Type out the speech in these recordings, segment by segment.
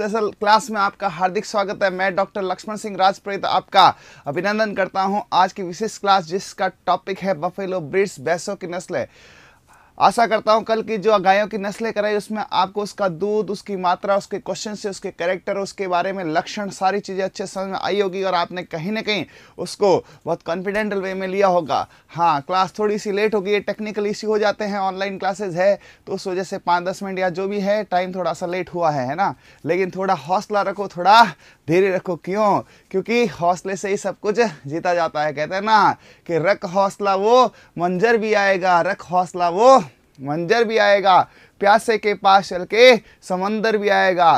Special class में आपका हार्दिक स्वागत है मैं डॉक्टर लक्ष्मण सिंह राजप्रेत आपका अभिनंदन करता हूं आज की विशेष क्लास जिसका टॉपिक है बफेलो ब्रिड्स बैसो की नस्ल है आशा करता हूँ कल की जो गायों की नस्लें कराई उसमें आपको उसका दूध उसकी मात्रा उसके क्वेश्चन से उसके करेक्टर उसके बारे में लक्षण सारी चीज़ें अच्छे समझ में आई होगी और आपने कहीं ना कहीं उसको बहुत कॉन्फिडेंटल वे में लिया होगा हाँ क्लास थोड़ी सी लेट होगी ये टेक्निकल इश्यू हो जाते हैं ऑनलाइन क्लासेज है तो उस वजह से पाँच दस मिनट या जो भी है टाइम थोड़ा सा लेट हुआ है है ना लेकिन थोड़ा हौसला रखो थोड़ा धीरे रखो क्यों क्योंकि हौसले से ही सब कुछ जीता जाता है कहते हैं ना कि रख हौसला वो मंजर भी आएगा रख हौसला वो मंजर भी आएगा प्यासे के पास चल के समंदर भी आएगा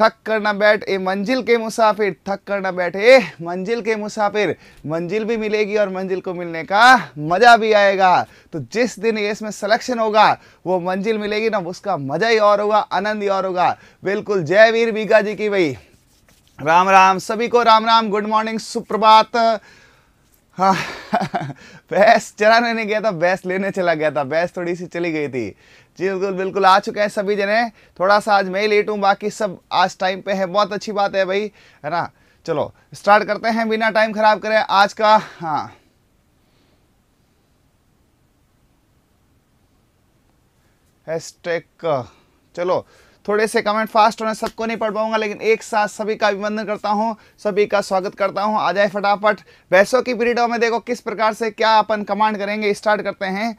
थक कर ना बैठ ए मंजिल के मुसाफिर थक कर ना बैठ ए मंजिल के मुसाफिर मंजिल भी मिलेगी और मंजिल को मिलने का मज़ा भी आएगा तो जिस दिन ये इसमें सिलेक्शन होगा वो मंजिल मिलेगी ना उसका मज़ा ही और होगा आनंद ही और होगा बिल्कुल जय वीर बीघा जी की भाई राम राम सभी को राम राम गुड मॉर्निंग सुप्रभात हाँ बैस चराने नहीं गया था बैस लेने चला गया था बैस थोड़ी सी चली गई थी जी बिल्कुल बिल्कुल आ चुके हैं सभी जने थोड़ा सा आज मैं ही लेट हूँ बाकी सब आज टाइम पे है बहुत अच्छी बात है भाई है ना चलो स्टार्ट करते हैं बिना टाइम खराब करें आज का हाँ हैशटैग चलो थोड़े से कमेंट फास्ट होने सबको नहीं पढ़ पाऊंगा लेकिन एक साथ सभी का अभिनंदन करता हूँ सभी का स्वागत करता हूँ आ जाए फटाफट वैसों की पीरियडों में देखो किस प्रकार से क्या अपन कमांड करेंगे स्टार्ट करते हैं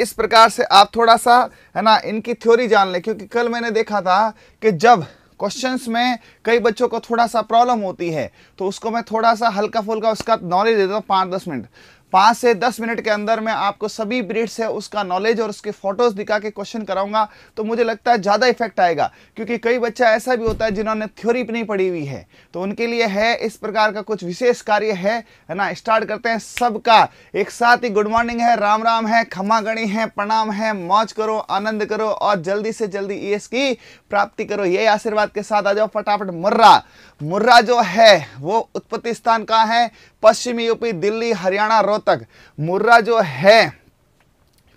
इस प्रकार से आप थोड़ा सा है ना इनकी थ्योरी जान लें क्योंकि कल मैंने देखा था कि जब क्वेश्चंस में कई बच्चों को थोड़ा सा प्रॉब्लम होती है तो उसको मैं थोड़ा सा हल्का फुल्का उसका नॉलेज देता हूँ पाँच दस मिनट पाँच से दस मिनट के अंदर मैं आपको सभी ब्रिड्स है उसका नॉलेज और उसके फोटोज दिखा के क्वेश्चन कराऊंगा तो मुझे लगता है ज़्यादा इफेक्ट आएगा क्योंकि कई बच्चा ऐसा भी होता है जिन्होंने थ्योरी भी नहीं पढ़ी हुई है तो उनके लिए है इस प्रकार का कुछ विशेष कार्य है ना स्टार्ट करते हैं सबका एक साथ ही गुड मॉर्निंग है राम राम है खमागणी गणी है प्रणाम है मौज करो आनंद करो और जल्दी से जल्दी ई e की प्राप्ति करो ये आशीर्वाद के साथ आ जाओ फटाफट मुर्रा मुर्रा जो है वो उत्पत्ति स्थान का है पश्चिमी यूपी दिल्ली हरियाणा दिनों तक मुर्रा जो है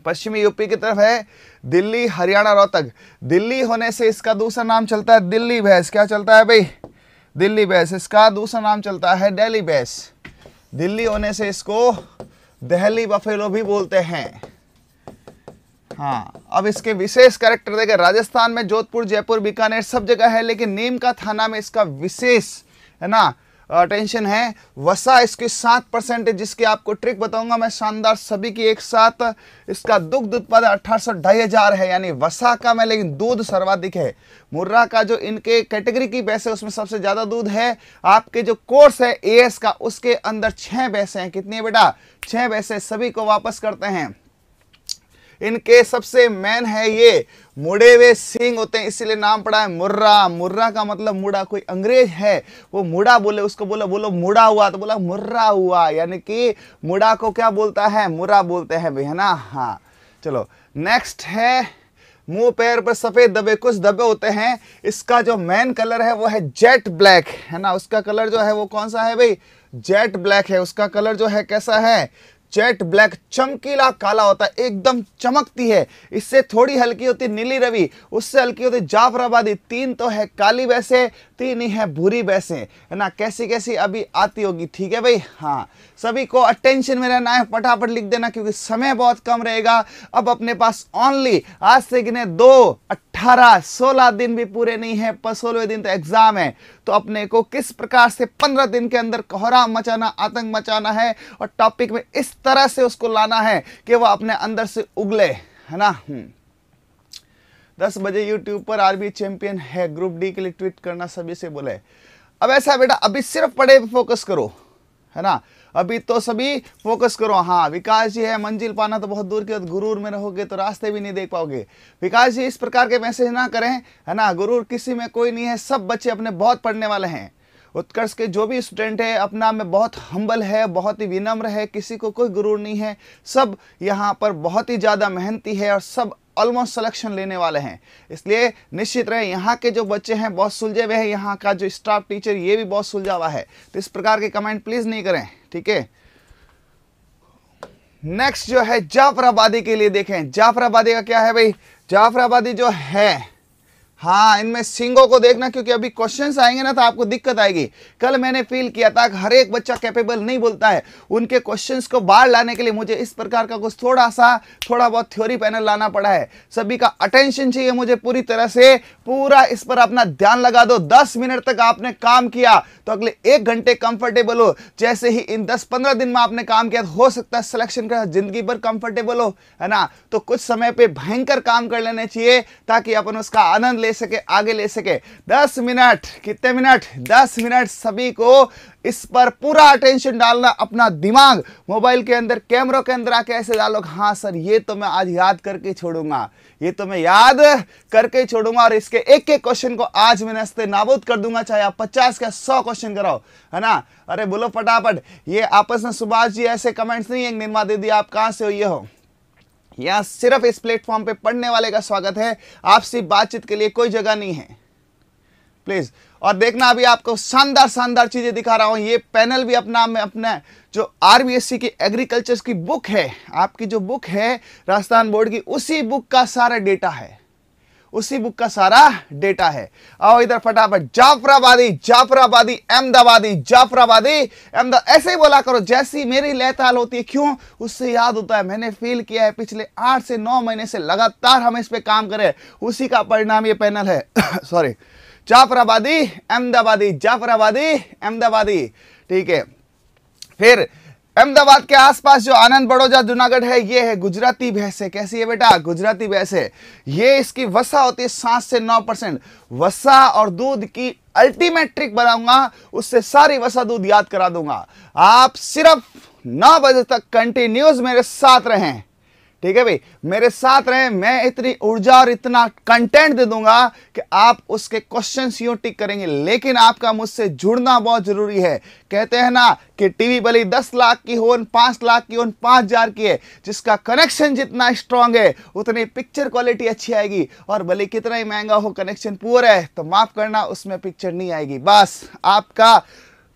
पश्चिमी यूपी की तरफ है दिल्ली हरियाणा रोहतक दिल्ली होने से इसका दूसरा नाम चलता है दिल्ली भैंस क्या चलता है भाई दिल्ली भैंस इसका दूसरा नाम चलता है दिल्ली भैंस दिल्ली होने से इसको दहली बफेलो भी बोलते हैं हाँ अब इसके विशेष कैरेक्टर देखें राजस्थान में जोधपुर जयपुर बीकानेर सब जगह है लेकिन नीम का थाना में इसका विशेष है ना टेंशन है वसा इसके सात परसेंट है जिसकी आपको ट्रिक बताऊंगा मैं शानदार सभी की एक साथ इसका दुग्ध उत्पादन अठारह सौ ढाई हजार है यानी वसा का मैं लेकिन दूध सर्वाधिक है मुर्रा का जो इनके कैटेगरी की बैस है उसमें सबसे ज़्यादा दूध है आपके जो कोर्स है ए का उसके अंदर छह बैसे हैं कितनी है बेटा छह बैसे सभी को वापस करते हैं इनके सबसे मेन है ये मुड़े हुए सिंह होते हैं इसीलिए नाम पड़ा है मुर्रा मुर्रा का मतलब मुड़ा कोई अंग्रेज है वो मुड़ा बोले उसको बोला बोलो मुड़ा हुआ तो बोला मुर्रा हुआ यानी कि मुड़ा को क्या बोलता है मुर्रा बोलते हैं भैया ना हाँ चलो नेक्स्ट है मुंह पैर पर सफ़ेद दबे कुछ दबे होते हैं इसका जो मेन कलर है वो है जेट ब्लैक है ना उसका कलर जो है वो कौन सा है भाई जेट ब्लैक है उसका कलर जो है कैसा है जेट ब्लैक चमकीला काला होता है एकदम चमकती है इससे थोड़ी हल्की होती नीली रवि उससे हल्की होती जाफराबादी तीन तो है काली वैसे लगती नहीं है बुरी वैसे है ना कैसी कैसी अभी आती होगी ठीक है भाई हाँ सभी को अटेंशन में रहना है फटाफट लिख देना क्योंकि समय बहुत कम रहेगा अब अपने पास ओनली आज से गिने दो अट्ठारह सोलह दिन भी पूरे नहीं है पर सोलहवें दिन तो एग्जाम है तो अपने को किस प्रकार से पंद्रह दिन के अंदर कोहरा मचाना आतंक मचाना है और टॉपिक में इस तरह से उसको लाना है कि वह अपने अंदर से उगले है ना हम्म। दस बजे यूट्यूब पर आरबी चैंपियन है ग्रुप डी के लिए ट्वीट करना सभी से बोले अब ऐसा बेटा अभी सिर्फ पढ़े पे फोकस करो है ना अभी तो सभी फोकस करो हाँ विकास जी है मंजिल पाना तो बहुत दूर की गुरूर में रहोगे तो रास्ते भी नहीं देख पाओगे विकास जी इस प्रकार के मैसेज ना करें है ना गुरूर किसी में कोई नहीं है सब बच्चे अपने बहुत पढ़ने वाले हैं उत्कर्ष के जो भी स्टूडेंट है अपना में बहुत हम्बल है बहुत ही विनम्र है किसी को कोई गुरूर नहीं है सब यहाँ पर बहुत ही ज़्यादा मेहनती है और सब ऑलमोस्ट सिलेक्शन लेने वाले हैं इसलिए निश्चित रहे यहाँ के जो बच्चे हैं बहुत सुलझे हुए हैं यहाँ का जो स्टाफ टीचर ये भी बहुत सुलझा हुआ है तो इस प्रकार के कमेंट प्लीज़ नहीं करें ठीक है नेक्स्ट जो है जाफराबादी के लिए देखें जाफराबादी का क्या है भाई जाफराबादी जो है हाँ इनमें सिंगों को देखना क्योंकि अभी क्वेश्चंस आएंगे ना तो आपको दिक्कत आएगी कल मैंने फील किया था हर एक बच्चा कैपेबल नहीं बोलता है उनके क्वेश्चंस को बाहर लाने के लिए मुझे इस प्रकार का कुछ थोड़ा सा थोड़ा बहुत थ्योरी पैनल लाना पड़ा है सभी का अटेंशन चाहिए मुझे पूरी तरह से पूरा इस पर अपना ध्यान लगा दो दस मिनट तक आपने काम किया तो अगले एक घंटे कंफर्टेबल हो जैसे ही इन दस पंद्रह दिन में आपने काम किया तो हो सकता है सिलेक्शन का जिंदगी भर कंफर्टेबल हो है ना तो कुछ समय पर भयंकर काम कर लेने चाहिए ताकि अपन उसका आनंद ले ले सके आगे ले सके दस मिनट कितने मिनट दस मिनट सभी को इस पर पूरा अटेंशन डालना अपना दिमाग मोबाइल के अंदर कैमरों के अंदर आके ऐसे डालो हाँ सर ये तो मैं आज याद करके छोड़ूंगा ये तो मैं याद करके छोड़ूंगा और इसके एक एक क्वेश्चन को आज मैं नस्ते नाबूद कर दूंगा चाहे आप पचास का सौ क्वेश्चन कराओ है ना अरे बोलो फटाफट ये आपस में सुभाष जी ऐसे कमेंट्स नहीं है निर्मा दीदी आप कहाँ से हो ये हो यहां सिर्फ इस प्लेटफॉर्म पे पढ़ने वाले का स्वागत है आपसी बातचीत के लिए कोई जगह नहीं है प्लीज़ और देखना अभी आपको शानदार शानदार चीज़ें दिखा रहा हूं ये पैनल भी अपना में अपना जो आरबीएससी की एग्रीकल्चर की बुक है आपकी जो बुक है राजस्थान बोर्ड की उसी बुक का सारा डेटा है उसी बुक का सारा डेटा है आओ इधर फटाफट जाफराबादी जाफराबादी अहमदाबादी जाफराबादी अहमदा ऐसे ही बोला करो जैसी मेरी लहताल होती है क्यों उससे याद होता है मैंने फील किया है पिछले आठ से नौ महीने से लगातार हम इस पर काम करें उसी का परिणाम ये पैनल है सॉरी जाफराबादी अहमदाबादी जाफराबादी अहमदाबादी ठीक है फिर अहमदाबाद के आसपास जो आनंद बड़ोजा जूनागढ़ है ये है गुजराती भैंसे कैसी है बेटा गुजराती भैंसे ये इसकी वसा होती है सात से नौ परसेंट वसा और दूध की अल्टीमेट ट्रिक बनाऊंगा उससे सारी वसा दूध याद करा दूंगा आप सिर्फ नौ बजे तक कंटिन्यूज मेरे साथ रहें ठीक है भाई मेरे साथ रहे मैं इतनी ऊर्जा और इतना कंटेंट दे दूंगा कि आप उसके क्वेश्चन यू टिक करेंगे लेकिन आपका मुझसे जुड़ना बहुत ज़रूरी है कहते हैं ना कि टीवी भले दस लाख की हो पांच लाख की हो पांच हज़ार की है जिसका कनेक्शन जितना स्ट्रांग है उतनी पिक्चर क्वालिटी अच्छी आएगी और भले कितना ही महंगा हो कनेक्शन पुअर है तो माफ़ करना उसमें पिक्चर नहीं आएगी बस आपका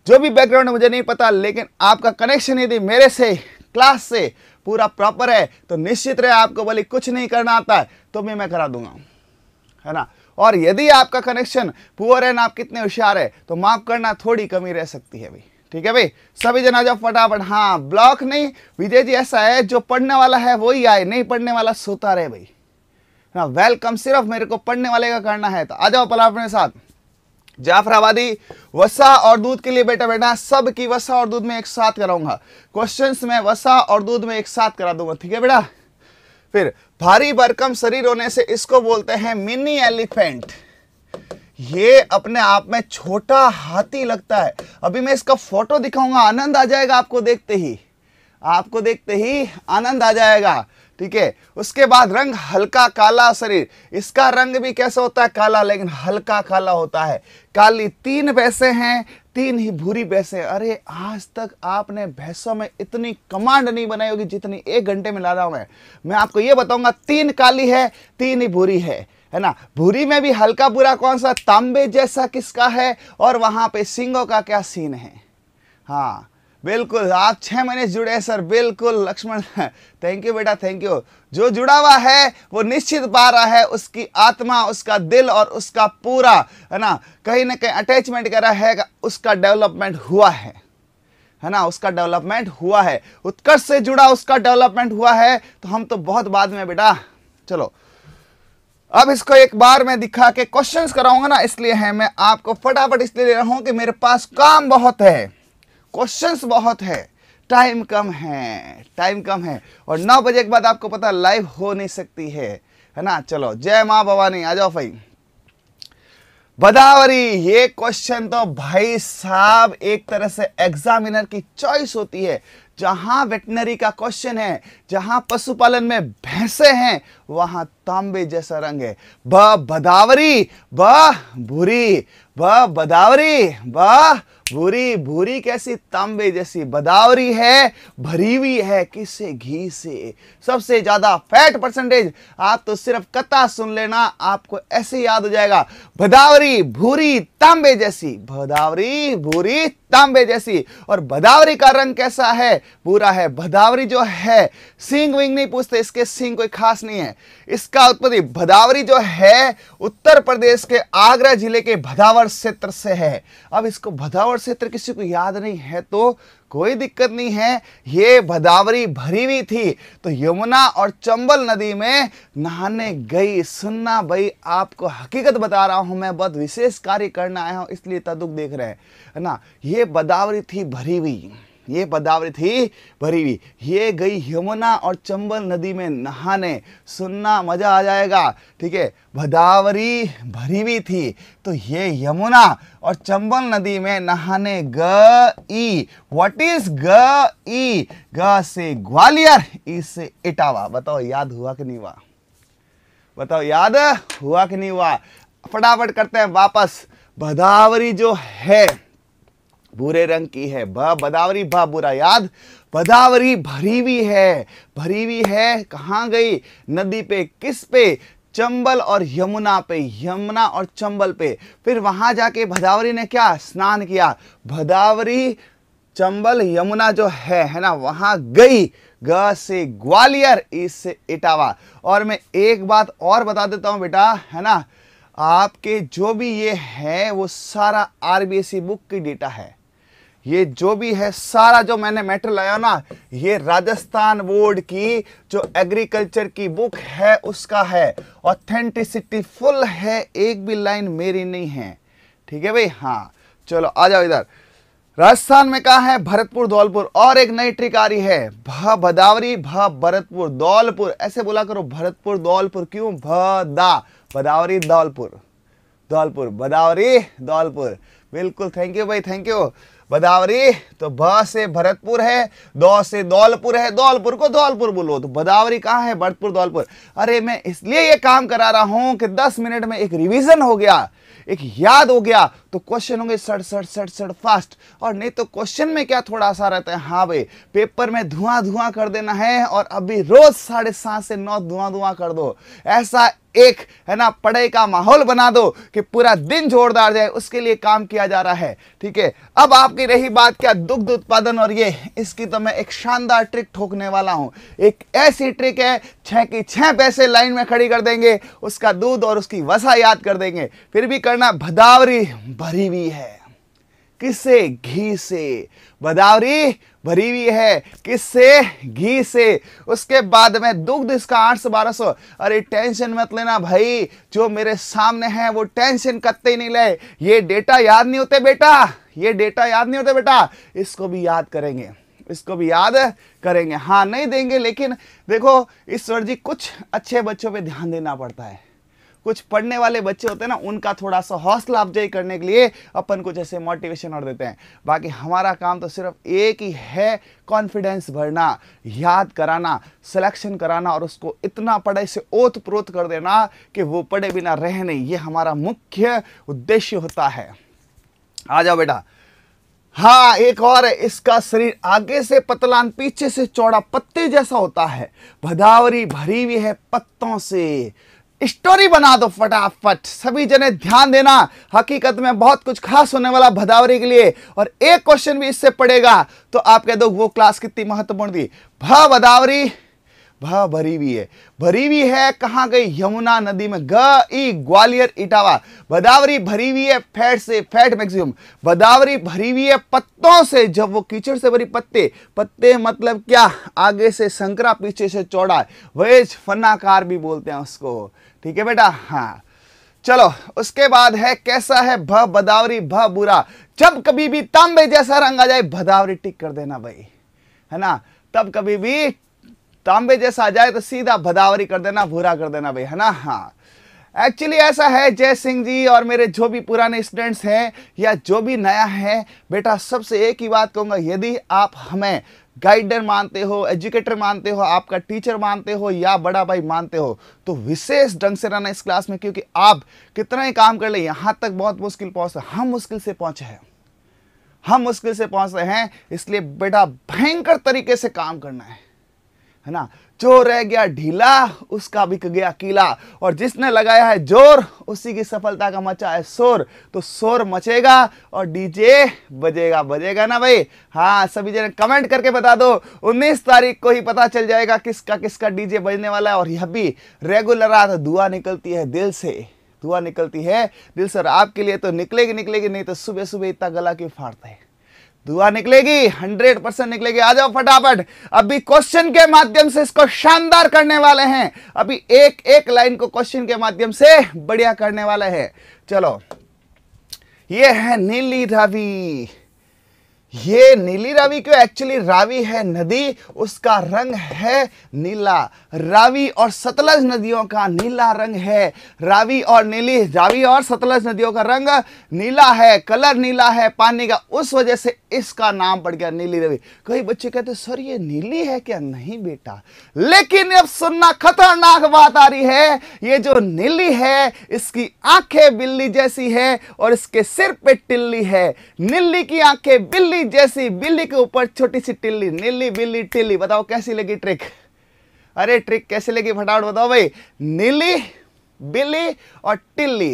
जो भी बैकग्राउंड मुझे नहीं पता लेकिन आपका कनेक्शन यदि मेरे से क्लास से पूरा प्रॉपर है तो निश्चित रहे आपको बोले कुछ नहीं करना आता है तो भी मैं करा दूंगा है ना और यदि आपका कनेक्शन पुअर है ना आप कितने होशियार है तो माफ करना थोड़ी कमी रह सकती है भाई ठीक है भाई सभी जना जाओ फटाफट हाँ ब्लॉक नहीं विजय जी ऐसा है जो पढ़ने वाला है वही आए नहीं पढ़ने वाला सोता रहे भाई ना वेलकम सिर्फ मेरे को पढ़ने वाले का करना है तो आ जाओ पला अपने साथ जाफराबादी वसा और दूध के लिए बेटा बेटा सब की वसा और दूध में एक साथ कराऊंगा क्वेश्चंस में वसा और दूध में एक साथ करा दूंगा ठीक है बेटा फिर भारी भरकम शरीर होने से इसको बोलते हैं मिनी एलिफेंट ये अपने आप में छोटा हाथी लगता है अभी मैं इसका फोटो दिखाऊंगा आनंद आ जाएगा आपको देखते ही आपको देखते ही आनंद आ जाएगा ठीक है उसके बाद रंग हल्का काला शरीर इसका रंग भी कैसा होता है काला लेकिन हल्का काला होता है काली तीन भैंसे हैं तीन ही भूरी भैंसे अरे आज तक आपने भैंसों में इतनी कमांड नहीं बनाई होगी जितनी एक घंटे में ला रहा हूं मैं मैं आपको यह बताऊंगा तीन काली है तीन ही भूरी है है ना भूरी में भी हल्का बुरा कौन सा तांबे जैसा किसका है और वहां पे सिंगों का क्या सीन है हाँ बिल्कुल आप छः महीने जुड़े हैं सर बिल्कुल लक्ष्मण थैंक यू बेटा थैंक यू जो जुड़ा हुआ है वो निश्चित पा रहा है उसकी आत्मा उसका दिल और उसका पूरा है ना कहीं ना कहीं अटैचमेंट कर रहा है उसका डेवलपमेंट हुआ है है ना उसका डेवलपमेंट हुआ है उत्कर्ष से जुड़ा उसका डेवलपमेंट हुआ है तो हम तो बहुत बाद में बेटा चलो अब इसको एक बार मैं दिखा के क्वेश्चंस कराऊंगा ना इसलिए है मैं आपको फटाफट इसलिए ले रहा हूं कि मेरे पास काम बहुत है क्वेश्चंस बहुत है टाइम कम है टाइम कम है और नौ बजे के बाद आपको पता लाइव हो नहीं सकती है है ना चलो जय माँ भवानी आ जाओ भाई बदावरी ये क्वेश्चन तो भाई साहब एक तरह से एग्जामिनर की चॉइस होती है जहां वेटनरी का क्वेश्चन है जहां पशुपालन में भैंसे हैं वहां तांबे जैसा रंग है ब बदावरी ब भूरी ब बदावरी ब भूरी भूरी कैसी तांबे जैसी बदावरी है भरी हुई है किसे घी से सबसे ज्यादा फैट परसेंटेज आप तो सिर्फ कथा सुन लेना आपको ऐसे याद हो जाएगा भदावरी भूरी तांबे जैसी भदावरी भूरी तांबे जैसी और भदावरी का रंग कैसा है पूरा है भदावरी जो है सिंग विंग नहीं पूछते इसके सिंह कोई खास नहीं है इसका उत्पत्ति भदावरी जो है उत्तर प्रदेश के आगरा जिले के भदावर क्षेत्र से है अब इसको भदावर क्षेत्र किसी को याद नहीं है तो कोई दिक्कत नहीं है ये भदावरी भरी हुई थी तो यमुना और चंबल नदी में नहाने गई सुनना भाई आपको हकीकत बता रहा हूं मैं बहुत विशेष कार्य करना आया हूं इसलिए तदुक देख रहे हैं ना ये बदावरी थी भरी हुई ये पदावरी थी भरी हुई ये गई यमुना और चंबल नदी में नहाने सुनना मजा आ जाएगा ठीक है भदावरी भरी हुई थी तो ये यमुना और चंबल नदी में नहाने ग ई व्हाट इज गई ग से ग्वालियर ई से इटावा बताओ याद हुआ कि नहीं हुआ बताओ याद हुआ कि नहीं हुआ फटाफट करते हैं वापस भदावरी जो है भूरे रंग की है भ बदावरी भ बुरा याद बदावरी भरी हुई है भरी हुई है कहाँ गई नदी पे किस पे चंबल और यमुना पे यमुना और चंबल पे फिर वहां जाके भदावरी ने क्या स्नान किया भदावरी चंबल यमुना जो है है ना वहां गई ग से ग्वालियर इस से इटावा और मैं एक बात और बता देता हूँ बेटा है ना आपके जो भी ये है वो सारा आरबीएससी बुक की डेटा है ये जो भी है सारा जो मैंने मैटर लाया ना ये राजस्थान बोर्ड की जो एग्रीकल्चर की बुक है उसका है ऑथेंटिसिटी फुल है एक भी लाइन मेरी नहीं है ठीक है भाई हाँ चलो आ जाओ इधर राजस्थान में कहा है भरतपुर धौलपुर और एक नई ट्रिक आ रही है भदावरी भरतपुर धौलपुर ऐसे बोला करो भरतपुर धौलपुर क्यों भ दा भदावरी धौलपुर धौलपुर भदावरी धौलपुर बिल्कुल थैंक यू भाई थैंक यू बदावरी तो भ से भरतपुर है दो से धौलपुर है धौलपुर को धौलपुर बोलो तो बदावरी कहाँ है भरतपुर धौलपुर अरे मैं इसलिए ये काम करा रहा हूँ कि 10 मिनट में एक रिवीजन हो गया एक याद हो गया तो क्वेश्चन होंगे सड़ सड़ सड़ सड़ फास्ट और नहीं तो क्वेश्चन में क्या थोड़ा सा रहता है हाँ भाई पेपर में धुआं धुआं कर देना है और अभी रोज साढ़े सात से नौ धुआं धुआं कर दो ऐसा एक है ना पढ़ाई का माहौल बना दो कि पूरा दिन जोरदार जाए उसके लिए काम किया जा रहा है ठीक है अब आपकी रही बात क्या दुग्ध उत्पादन और ये इसकी तो मैं एक शानदार ट्रिक ठोकने वाला हूँ एक ऐसी ट्रिक है छह की छह पैसे लाइन में खड़ी कर देंगे उसका दूध और उसकी वसा याद कर देंगे फिर भी करना भदावरी भरी हुई है किससे घी से बदावरी भरी हुई है किससे घी से उसके बाद में दुग्ध इसका आठ सौ बारह सौ अरे टेंशन मत लेना भाई जो मेरे सामने है वो टेंशन करते ही नहीं ले ये डेटा याद नहीं होते बेटा ये डेटा याद नहीं होते बेटा इसको भी याद करेंगे इसको भी याद करेंगे हाँ नहीं देंगे लेकिन देखो ईश्वर जी कुछ अच्छे बच्चों पे ध्यान देना पड़ता है कुछ पढ़ने वाले बच्चे होते हैं ना उनका थोड़ा सा हौसला अफजाई करने के लिए अपन कुछ ऐसे मोटिवेशन और देते हैं बाकी हमारा काम तो सिर्फ एक ही है कॉन्फिडेंस भरना याद कराना सिलेक्शन कराना और उसको इतना पढ़े से ओत प्रोत कर देना कि वो पढ़े बिना रह नहीं ये हमारा मुख्य उद्देश्य होता है आ जाओ बेटा हाँ एक और है इसका शरीर आगे से पतलान पीछे से चौड़ा पत्ते जैसा होता है भदावरी भरी हुई है पत्तों से स्टोरी बना दो फटाफट सभी जने ध्यान देना हकीकत में बहुत कुछ खास होने वाला भदावरी के लिए और एक क्वेश्चन भी इससे पड़ेगा तो आप कह दो वो क्लास कितनी महत्वपूर्ण थी भ भदावरी भ भरी हुई है भरी हुई है कहाँ गई यमुना नदी में ग ई ग्वालियर इटावा भदावरी भरी हुई है फैट से फैट मैक्सिमम भदावरी भरी हुई है पत्तों से जब वो कीचड़ से भरी पत्ते पत्ते मतलब क्या आगे से संकरा पीछे से चौड़ा वेज फन्नाकार भी बोलते हैं उसको ठीक है बेटा हाँ चलो उसके बाद है कैसा है भ बदावरी भ बुरा जब कभी भी तांबे जैसा रंग आ जाए भदावरी टिक कर देना भाई है ना तब कभी भी तांबे जैसा आ जाए तो सीधा भदावरी कर देना भूरा कर देना भाई है ना हाँ एक्चुअली ऐसा है जय सिंह जी और मेरे जो भी पुराने स्टूडेंट्स हैं या जो भी नया है बेटा सबसे एक ही बात कहूंगा यदि आप हमें गाइडर मानते हो एजुकेटर मानते हो आपका टीचर मानते हो या बड़ा भाई मानते हो तो विशेष ढंग से रहना इस क्लास में क्योंकि आप कितना ही काम कर ले यहां तक बहुत मुश्किल पहुंचे हम मुश्किल से पहुंचे हैं हम मुश्किल से रहे हैं इसलिए बेटा भयंकर तरीके से काम करना है है ना जो रह गया ढीला उसका बिक गया किला और जिसने लगाया है जोर उसी की सफलता का मचा है शोर तो शोर मचेगा और डीजे बजेगा बजेगा ना भाई हाँ सभी जन कमेंट करके बता दो 19 तारीख को ही पता चल जाएगा किसका किसका डीजे बजने वाला है और यह भी रेगुलर आता दुआ निकलती है दिल से दुआ निकलती है दिल सर आपके लिए तो निकलेगी निकलेगी नहीं तो सुबह सुबह इतना गला क्यों फाड़ते हैं दुआ निकलेगी हंड्रेड परसेंट निकलेगी आ जाओ फटाफट अभी क्वेश्चन के माध्यम से इसको शानदार करने वाले हैं अभी एक एक लाइन को क्वेश्चन के माध्यम से बढ़िया करने वाले हैं चलो ये है नीली रवि ये नीली रावी क्यों एक्चुअली रावी है नदी उसका रंग है नीला रावी और सतलज नदियों का नीला रंग है रावी और नीली रावी और सतलज नदियों का रंग नीला है कलर नीला है पानी का उस वजह से इसका नाम पड़ गया नीली रवि कई बच्चे कहते सर ये नीली है क्या नहीं बेटा लेकिन अब सुनना खतरनाक बात आ रही है ये जो नीली है इसकी आंखें बिल्ली जैसी है और इसके सिर पे टिल्ली है नीली की आंखें बिल्ली बिल्ली जैसी बिल्ली के ऊपर छोटी सी टिल्ली नीली बिल्ली टिल्ली बताओ कैसी लगी ट्रिक अरे ट्रिक कैसी लगी फटाफट बताओ भाई नीली बिल्ली और टिल्ली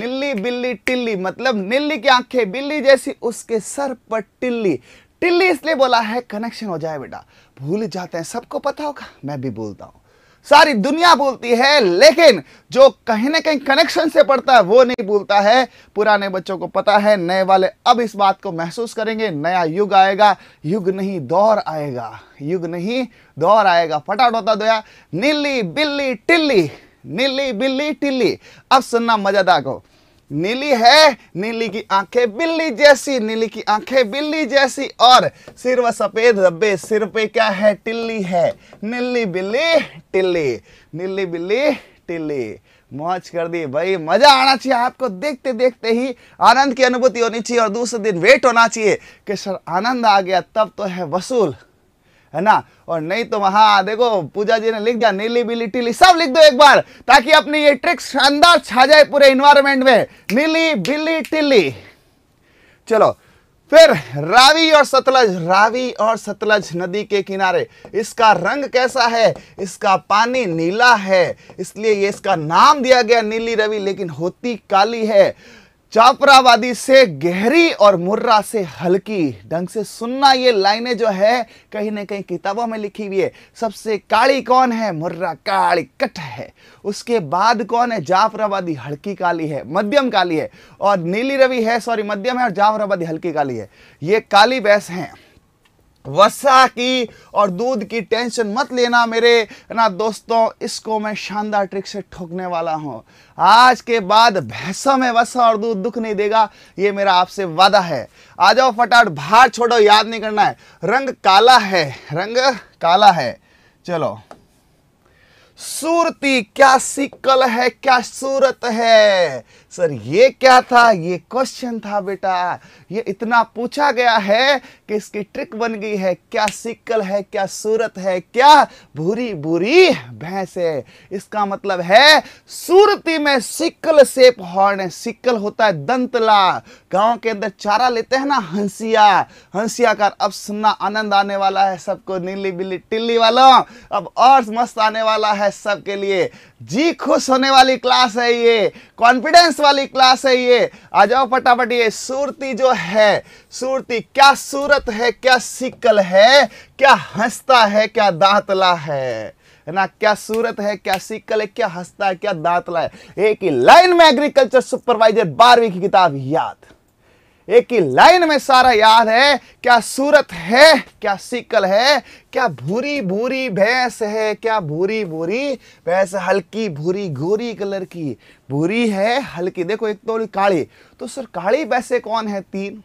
नीली बिल्ली टिल्ली मतलब नीली की आंखें बिल्ली जैसी उसके सर पर टिल्ली टिल्ली इसलिए बोला है कनेक्शन हो जाए बेटा भूल जाते हैं सबको पता होगा मैं भी बोलता हूँ सारी दुनिया बोलती है लेकिन जो कहीं ना कहीं कनेक्शन से पढ़ता है वो नहीं बोलता है पुराने बच्चों को पता है नए वाले अब इस बात को महसूस करेंगे नया युग आएगा युग नहीं दौर आएगा युग नहीं दौर आएगा फटाफट होता दया नीली बिल्ली टिल्ली नीली बिल्ली टिल्ली अब सुनना मजेदार को नीली है नीली की आंखें बिल्ली जैसी नीली की आंखें बिल्ली जैसी और सिर व सफेद रब्बे सिर पे क्या है टिल्ली है नीली बिल्ली टिल्ली नीली बिल्ली टिल्ली मौज कर दी भाई मजा आना चाहिए आपको देखते देखते ही आनंद की अनुभूति होनी चाहिए और दूसरे दिन वेट होना चाहिए कि सर आनंद आ गया तब तो है वसूल है ना और नहीं तो वहां देखो पूजा जी ने लिख दिया नीली बिली टीली सब लिख दो एक बार ताकि अपनी ये ट्रिक शानदार छा जाए पूरे इन्वायरमेंट में नीली बिली टिली चलो फिर रावी और सतलज रावी और सतलज नदी के किनारे इसका रंग कैसा है इसका पानी नीला है इसलिए ये इसका नाम दिया गया नीली रवि लेकिन होती काली है चापरावादी से गहरी और मुर्रा से हल्की ढंग से सुनना ये लाइनें जो है कहीं ना कहीं किताबों में लिखी हुई है सबसे काली कौन है मुर्रा काली कट है उसके बाद कौन है जाफराबादी हल्की काली है मध्यम काली है और नीली रवि है सॉरी मध्यम है और जाफराबादी हल्की काली है ये काली बैस हैं वसा की और दूध की टेंशन मत लेना मेरे ना दोस्तों इसको मैं शानदार ट्रिक से ठोकने वाला हूँ आज के बाद भैंसों में वसा और दूध दुख नहीं देगा ये मेरा आपसे वादा है आ जाओ फटाफट भार छोड़ो याद नहीं करना है रंग काला है रंग काला है चलो सूरती क्या सिकल है क्या सूरत है सर ये क्या था ये क्वेश्चन था बेटा ये इतना पूछा गया है कि इसकी ट्रिक बन गई है क्या सिक्कल है क्या सूरत है क्या भूरी भूरी भैंस है इसका मतलब है सूरती में सिक्कल सेप हॉर्न सिक्कल होता है दंतला गांव के अंदर चारा लेते हैं ना हंसिया हंसिया का अब सुनना आनंद आने वाला है सबको नीली बिल्ली टिल्ली वालों अब और मस्त आने वाला है सबके लिए जी खुश होने वाली क्लास है ये कॉन्फिडेंस वाली क्लास है ये आ जाओ फटाफट ये सूरती जो है सूरती क्या सूरत है क्या सिकल है क्या हंसता है क्या दातला है ना क्या सूरत है क्या सिकल है क्या हंसता है क्या दातला है एक ही लाइन में एग्रीकल्चर सुपरवाइजर बारहवीं की किताब याद एक ही लाइन में सारा याद है क्या सूरत है क्या सिकल है क्या भूरी भूरी भैंस है क्या भूरी भूरी भैंस हल्की भूरी गोरी कलर की भूरी है हल्की देखो एक तो काली तो सर काली वैसे कौन है तीन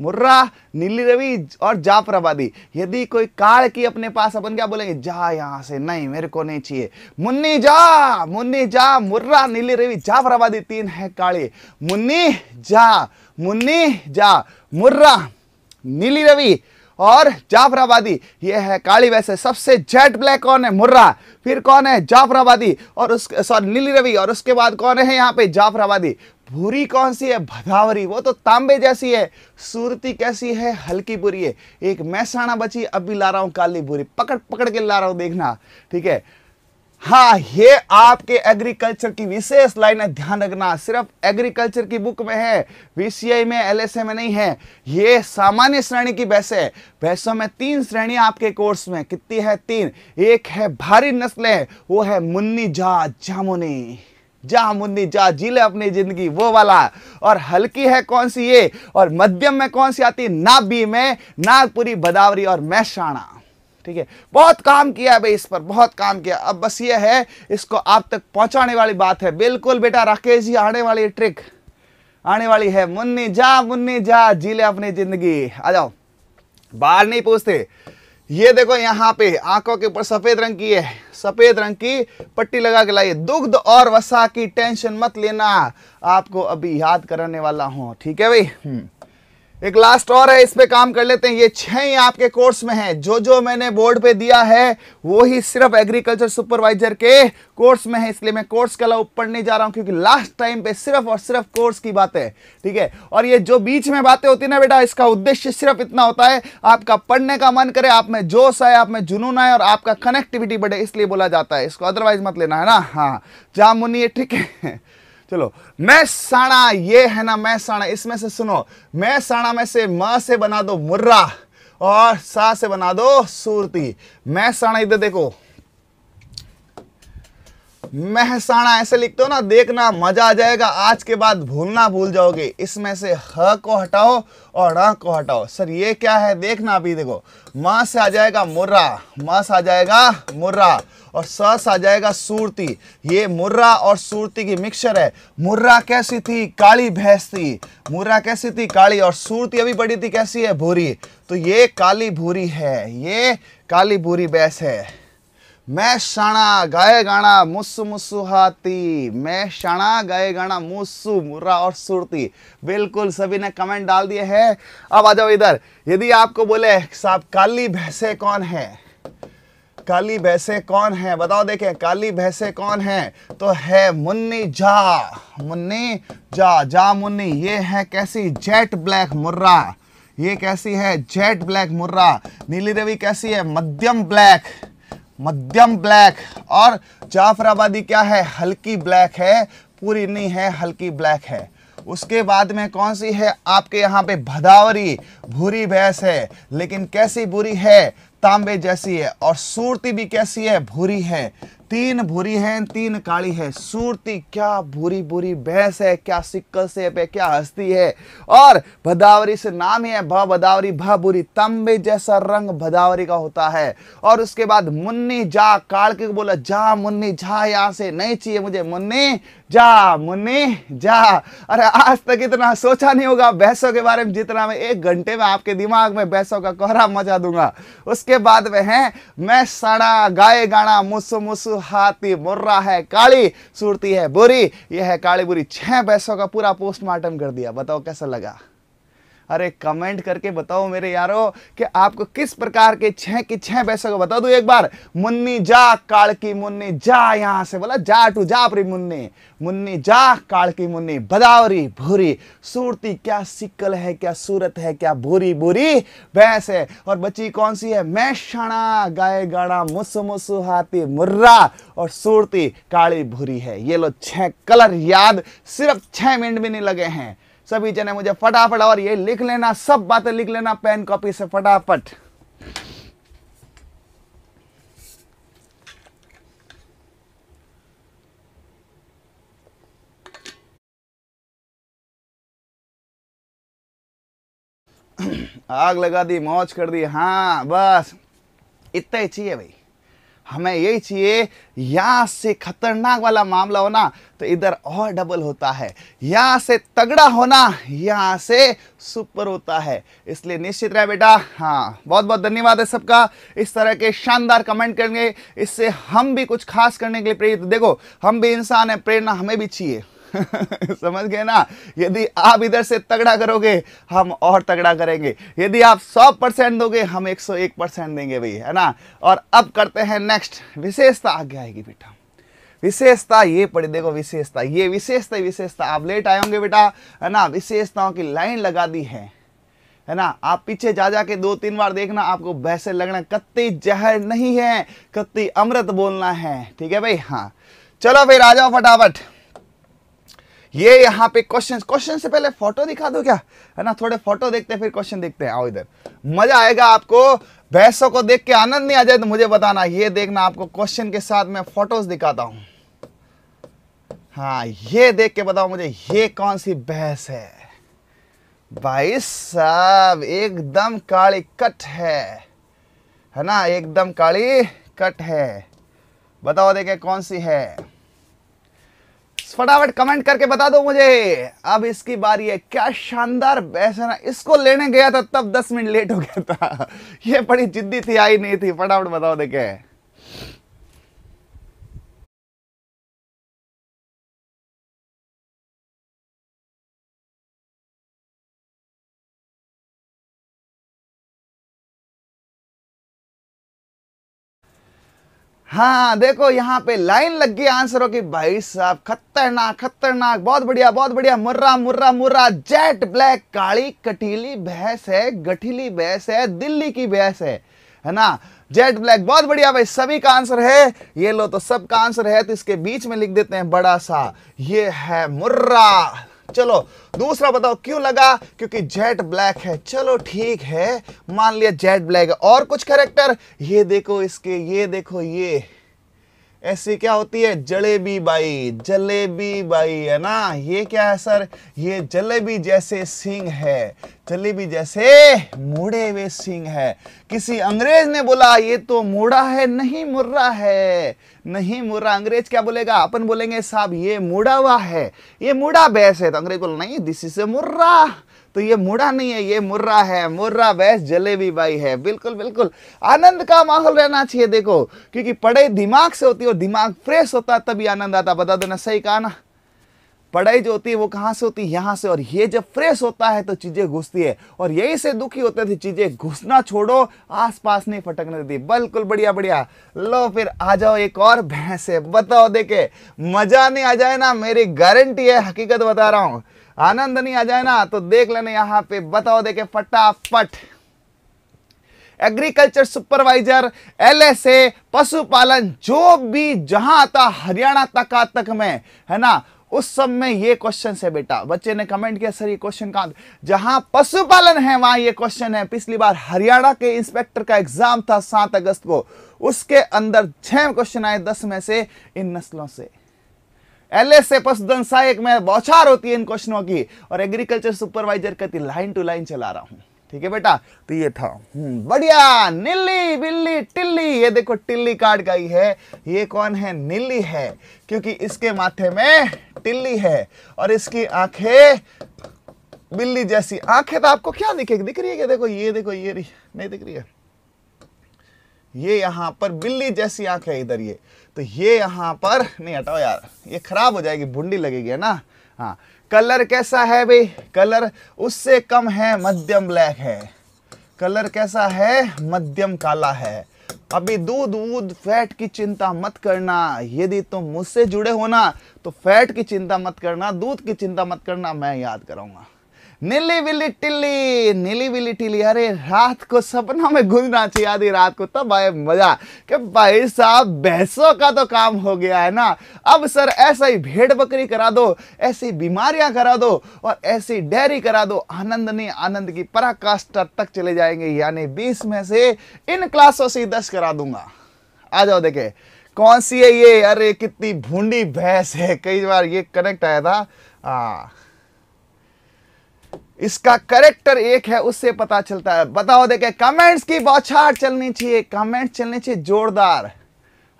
मुर्रा नीली रवि और जाफराबादी यदि कोई काल की अपने पास अपन क्या बोलेंगे जा यहां से नहीं मेरे को नहीं चाहिए मुन्नी जा मुन्नी जा मुर्रा नीली रवि जाफराबादी तीन है काली मुन्नी जा मुन्नी जा मुर्रा नीली रवि और जाफराबादी ये है काली वैसे सबसे जेट ब्लैक कौन है मुर्रा फिर कौन है जाफराबादी और उस सॉरी नीली रवि और उसके बाद कौन है यहाँ पे जाफराबादी भूरी कौन सी है भदावरी वो तो तांबे जैसी है सूरती कैसी है हल्की बुरी है एक मैसाना बची अब भी ला रहा हूँ काली बुरी पकड़ पकड़ के ला रहा हूँ देखना ठीक है हाँ ये आपके एग्रीकल्चर की विशेष लाइन है ध्यान रखना सिर्फ एग्रीकल्चर की बुक में है वीसीआई में एलएसए में नहीं है ये सामान्य श्रेणी की बहस है भैंसों में तीन श्रेणी आपके कोर्स में कितनी है तीन एक है भारी नस्लें वो है मुन्नी जा जामुनी जा मुन्नी जा जी ले अपनी जिंदगी वो वाला और हल्की है कौन सी ये और मध्यम में कौन सी आती नाबी में नागपुरी बदावरी और मैशाणा ठीक है बहुत काम किया है भाई इस पर बहुत काम किया अब बस ये है इसको आप तक पहुंचाने वाली बात है बिल्कुल बेटा राकेश जी आने वाली ट्रिक आने वाली है मुन्नी जा मुन्नी जा जी ले अपनी जिंदगी आ जाओ बाहर नहीं पूछते ये देखो यहाँ पे आंखों के ऊपर सफेद रंग की है सफेद रंग की पट्टी लगा के लाइए दुग्ध और वसा की टेंशन मत लेना आपको अभी याद कराने वाला हूँ ठीक है भाई हम्म। एक लास्ट और है इस पे काम कर लेते हैं ये छह ही आपके कोर्स में है जो जो मैंने बोर्ड पे दिया है वो ही सिर्फ एग्रीकल्चर सुपरवाइजर के कोर्स में है इसलिए मैं कोर्स के अलावा ऊपर नहीं जा रहा हूँ क्योंकि लास्ट टाइम पे सिर्फ और सिर्फ कोर्स की बात है ठीक है और ये जो बीच में बातें होती ना बेटा इसका उद्देश्य सिर्फ इतना होता है आपका पढ़ने का मन करे आप में जोश आए आप में जुनून आए और आपका कनेक्टिविटी बढ़े इसलिए बोला जाता है इसको अदरवाइज मत लेना है ना हाँ जहाँ ठीक है चलो साणा ये है ना साणा इसमें से सुनो मैं साणा में से म से बना दो मुर्रा और सा से बना दो सूरती मैसाणा इधर देखो महसाणा ऐसे लिखते हो ना देखना मजा आ जाएगा आज के बाद भूलना भूल जाओगे इसमें से ह को हटाओ और र को हटाओ सर ये क्या है देखना अभी देखो म से आ जाएगा मुर्रा म से आ जाएगा मुर्रा और सस आ जाएगा सूरती ये मुर्रा और सूरती की मिक्सचर है मुर्रा कैसी थी काली भैंस थी मुर्रा कैसी थी काली और सूरती अभी बड़ी थी कैसी है भूरी तो ये काली भूरी है ये काली भूरी भैंस है मैं शाणा गाए गाना मुस्सु मुस्सु हाथी मैं शाणा गाए गाना मुस्सु मुर्रा और सुरती बिल्कुल सभी ने कमेंट डाल दिए हैं अब आ जाओ इधर यदि आपको बोले साहब काली भैंसे कौन है काली भैंसे कौन है बताओ देखें काली भैंसे कौन है तो है मुन्नी जा मुन्नी जा जा मुन्नी ये है कैसी जेट ब्लैक मुर्रा ये कैसी है जेट ब्लैक मुर्रा नीली रवि कैसी है मध्यम ब्लैक मध्यम ब्लैक और जाफराबादी क्या है हल्की ब्लैक है पूरी नहीं है हल्की ब्लैक है उसके बाद में कौन सी है आपके यहाँ पे भदावरी भूरी भैंस है लेकिन कैसी बुरी है तांबे जैसी है और सूरती भी कैसी है भूरी है तीन भूरी है तीन काली है सूरती क्या भूरी भूरी भैंस है क्या सिक्कल से पे क्या हस्ती है और भदावरी से नाम ही है भ भदावरी भ भूरी तांबे जैसा रंग भदावरी का होता है और उसके बाद मुन्नी जा काल के बोला जा मुन्नी जा यहां से नहीं चाहिए मुझे मुन्नी जा मुन्नी जा अरे आज तक इतना सोचा नहीं होगा भैंसों के बारे में जितना मैं एक घंटे में आपके दिमाग में भैंसों का कोहरा मचा दूंगा उसके बाद में है मैं सड़ा गाय गाना मुसु मुसु हाथी मुर्रा है काली सूरती है बुरी यह है काली बुरी छह भैंसों का पूरा पोस्टमार्टम कर दिया बताओ कैसा लगा अरे कमेंट करके बताओ मेरे यारो कि आपको किस प्रकार के छह की छह पैसों को बता दो एक बार मुन्नी जा काल की मुन्नी जा यहाँ से बोला जा टू जा प्री मुन्नी मुन्नी जा काल की मुन्नी बदावरी भूरी सूरती क्या सिकल है क्या सूरत है क्या भूरी भूरी भैंस है और बची कौन सी है मैं क्षणा गाय गाड़ा मुस मुसु हाथी मुर्रा और सूरती काली भूरी है ये लो छह कलर याद सिर्फ छह मिनट भी नहीं लगे हैं सभी जने मुझे फटाफट और ये लिख लेना सब बातें लिख लेना पेन कॉपी से फटाफट आग लगा दी मौज कर दी हाँ बस इतना ही चाहिए भाई हमें यही चाहिए यहाँ से खतरनाक वाला मामला होना तो इधर और डबल होता है यहाँ से तगड़ा होना यहाँ से सुपर होता है इसलिए निश्चित रहे बेटा हाँ बहुत बहुत धन्यवाद है सबका इस तरह के शानदार कमेंट करेंगे इससे हम भी कुछ खास करने के लिए प्रेरित देखो हम भी इंसान है प्रेरणा हमें भी चाहिए समझ गए ना यदि आप इधर से तगड़ा करोगे हम और तगड़ा करेंगे यदि आप 100 परसेंट दोगे हम 101 परसेंट देंगे भाई है ना और अब करते हैं नेक्स्ट विशेषता आगे आएगी बेटा विशेषता ये पढ़ी देखो विशेषता ये विशेषता विशेषता आप लेट आए होंगे बेटा है ना विशेषताओं की लाइन लगा दी है है ना आप पीछे जा जा के दो तीन बार देखना आपको वैसे लगना कत्ती जहर नहीं है कत्ती अमृत बोलना है ठीक है भाई हाँ चलो भाई आ जाओ फटाफट ये यहाँ पे क्वेश्चन क्वेश्चन से पहले फोटो दिखा दो क्या है ना थोड़े फोटो देखते हैं फिर क्वेश्चन देखते हैं आओ इधर मजा आएगा आपको भैंसों को देख के आनंद नहीं आ जाए तो मुझे बताना ये देखना आपको क्वेश्चन के साथ मैं फोटोज दिखाता हूं हाँ ये देख के बताओ मुझे ये कौन सी भैंस है भाई साहब एकदम काली कट है है ना एकदम काली कट है बताओ देखे कौन सी है फटाफट कमेंट करके बता दो मुझे अब इसकी बारी है क्या शानदार बहस है इसको लेने गया था तब 10 मिनट लेट हो गया था ये बड़ी जिद्दी थी आई नहीं थी फटाफट बताओ देखे हाँ देखो यहाँ पे लाइन लग गई आंसरों की भाई साहब खतरनाक खतरनाक बहुत बढ़िया बहुत बढ़िया मुर्रा मुर्रा मुर्रा जेट ब्लैक काली कटीली भैंस है गठीली भैंस है दिल्ली की भैंस है है ना जेट ब्लैक बहुत बढ़िया भाई सभी का आंसर है ये लो तो सबका आंसर है तो इसके बीच में लिख देते हैं बड़ा सा ये है मुर्रा चलो दूसरा बताओ क्यों लगा क्योंकि जेट ब्लैक है चलो ठीक है मान लिया जेट ब्लैक और कुछ करेक्टर ये देखो इसके ये देखो ये ऐसी क्या होती है जलेबी बाई जलेबी बाई है ना ये क्या है सर ये जलेबी जैसे सिंह है जलेबी जैसे मुड़े हुए सिंह है किसी अंग्रेज ने बोला ये तो मुड़ा है नहीं मुर्रा है नहीं मुर्रा अंग्रेज क्या बोलेगा अपन बोलेंगे साहब ये मुड़ा हुआ है ये मुड़ा बैस है तो अंग्रेज बोला नहीं दिस इज ए मुर्रा तो ये मुड़ा नहीं है ये मुर्रा है मुर्रा वैस जलेबी बाई है बिल्कुल बिल्कुल आनंद का माहौल रहना चाहिए देखो क्योंकि पढ़ाई दिमाग से होती है और दिमाग फ्रेश होता है तभी आनंद आता बता देना सही कहा ना पढ़ाई जो होती है वो कहाँ से होती है यहाँ से और ये जब फ्रेश होता है तो चीज़ें घुसती है और यही से दुखी होते थे चीज़ें घुसना छोड़ो आसपास नहीं फटकने देती बिल्कुल बढ़िया बढ़िया लो फिर आ जाओ एक और भैंस है बताओ देखे मज़ा नहीं आ जाए ना मेरी गारंटी है हकीकत बता रहा हूँ आनंद नहीं आ जाए ना तो देख लेना यहां पे बताओ देखे फटाफट एग्रीकल्चर सुपरवाइजर एलएसए पशुपालन जो भी जहां आता हरियाणा तक तक में है ना उस सब में ये क्वेश्चन है बेटा बच्चे ने कमेंट किया सर ये क्वेश्चन कहां जहां पशुपालन है वहां ये क्वेश्चन है पिछली बार हरियाणा के इंस्पेक्टर का एग्जाम था सात अगस्त को उसके अंदर छह क्वेश्चन आए दस में से इन नस्लों से एल से पशुधन सहायक में बौछार होती है इन क्वेश्चनों की और एग्रीकल्चर सुपरवाइजर कहती लाइन टू लाइन चला रहा हूँ ठीक है बेटा तो ये था हम्म, बढ़िया नीली बिल्ली टिल्ली ये देखो टिल्ली काट गई है ये कौन है नीली है क्योंकि इसके माथे में टिल्ली है और इसकी आंखें बिल्ली जैसी आंखें तो आपको क्या दिखेगी दिख रही है क्या देखो ये देखो ये नहीं दिख रही है ये यहाँ पर बिल्ली जैसी आंख है इधर ये तो ये यहाँ पर नहीं हटाओ यार ये खराब हो जाएगी भुंडी लगेगी है ना हाँ कलर कैसा है भाई कलर उससे कम है मध्यम ब्लैक है कलर कैसा है मध्यम काला है अभी दूध वूध फैट की चिंता मत करना यदि तुम मुझसे जुड़े हो ना तो फैट की चिंता मत करना दूध की चिंता मत करना मैं याद कराऊंगा निली विली टिल्ली निली विली टिल्ली अरे रात को सपना में गूंजना चाहिए आधी रात को तब आए मजा कि भाई साहब भैंसों का तो काम हो गया है ना अब सर ऐसा ही भेड़ बकरी करा दो ऐसी बीमारियां करा दो और ऐसी डेयरी करा दो आनंद ने आनंद की पराकाष्ठा तक चले जाएंगे यानी बीस में से इन क्लासों से दस करा दूंगा आ जाओ देखे कौन सी है ये अरे कितनी भूडी भैंस है कई बार ये कनेक्ट आया था आ, हाँ। इसका करेक्टर एक है उससे पता चलता है बताओ देखे कमेंट्स की बौछार चलनी चाहिए कमेंट्स चलने चाहिए जोरदार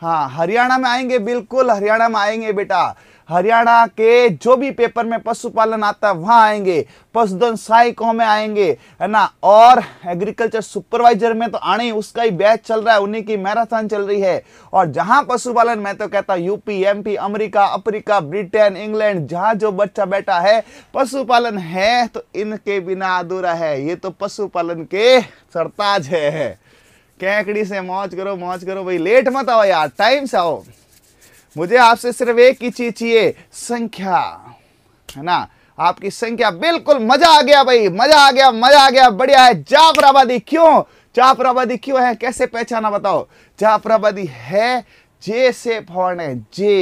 हाँ हरियाणा में आएंगे बिल्कुल हरियाणा में आएंगे बेटा हरियाणा के जो भी पेपर में पशुपालन आता है वहां आएंगे पशुधन सहायकों में आएंगे है ना और एग्रीकल्चर सुपरवाइजर में तो आने ही उसका ही बैच चल रहा है उन्हीं की मैराथन चल रही है और जहाँ पशुपालन मैं तो कहता UP UP MP America Africa Britain England जहां जो बच्चा बैठा है पशुपालन है तो इनके बिना अधूरा है ये तो पशुपालन के सरताज है कैकड़ी से मौज करो मौज करो भाई लेट मत आओ यार टाइम से आओ मुझे आपसे सिर्फ एक ही चीज चाहिए संख्या है ना आपकी संख्या बिल्कुल मजा आ गया भाई मजा आ गया मजा आ गया बढ़िया है जाफर आबादी क्यों जाफर आबादी क्यों है कैसे पहचाना बताओ जाफर आबादी है जे से फॉर्ण है जे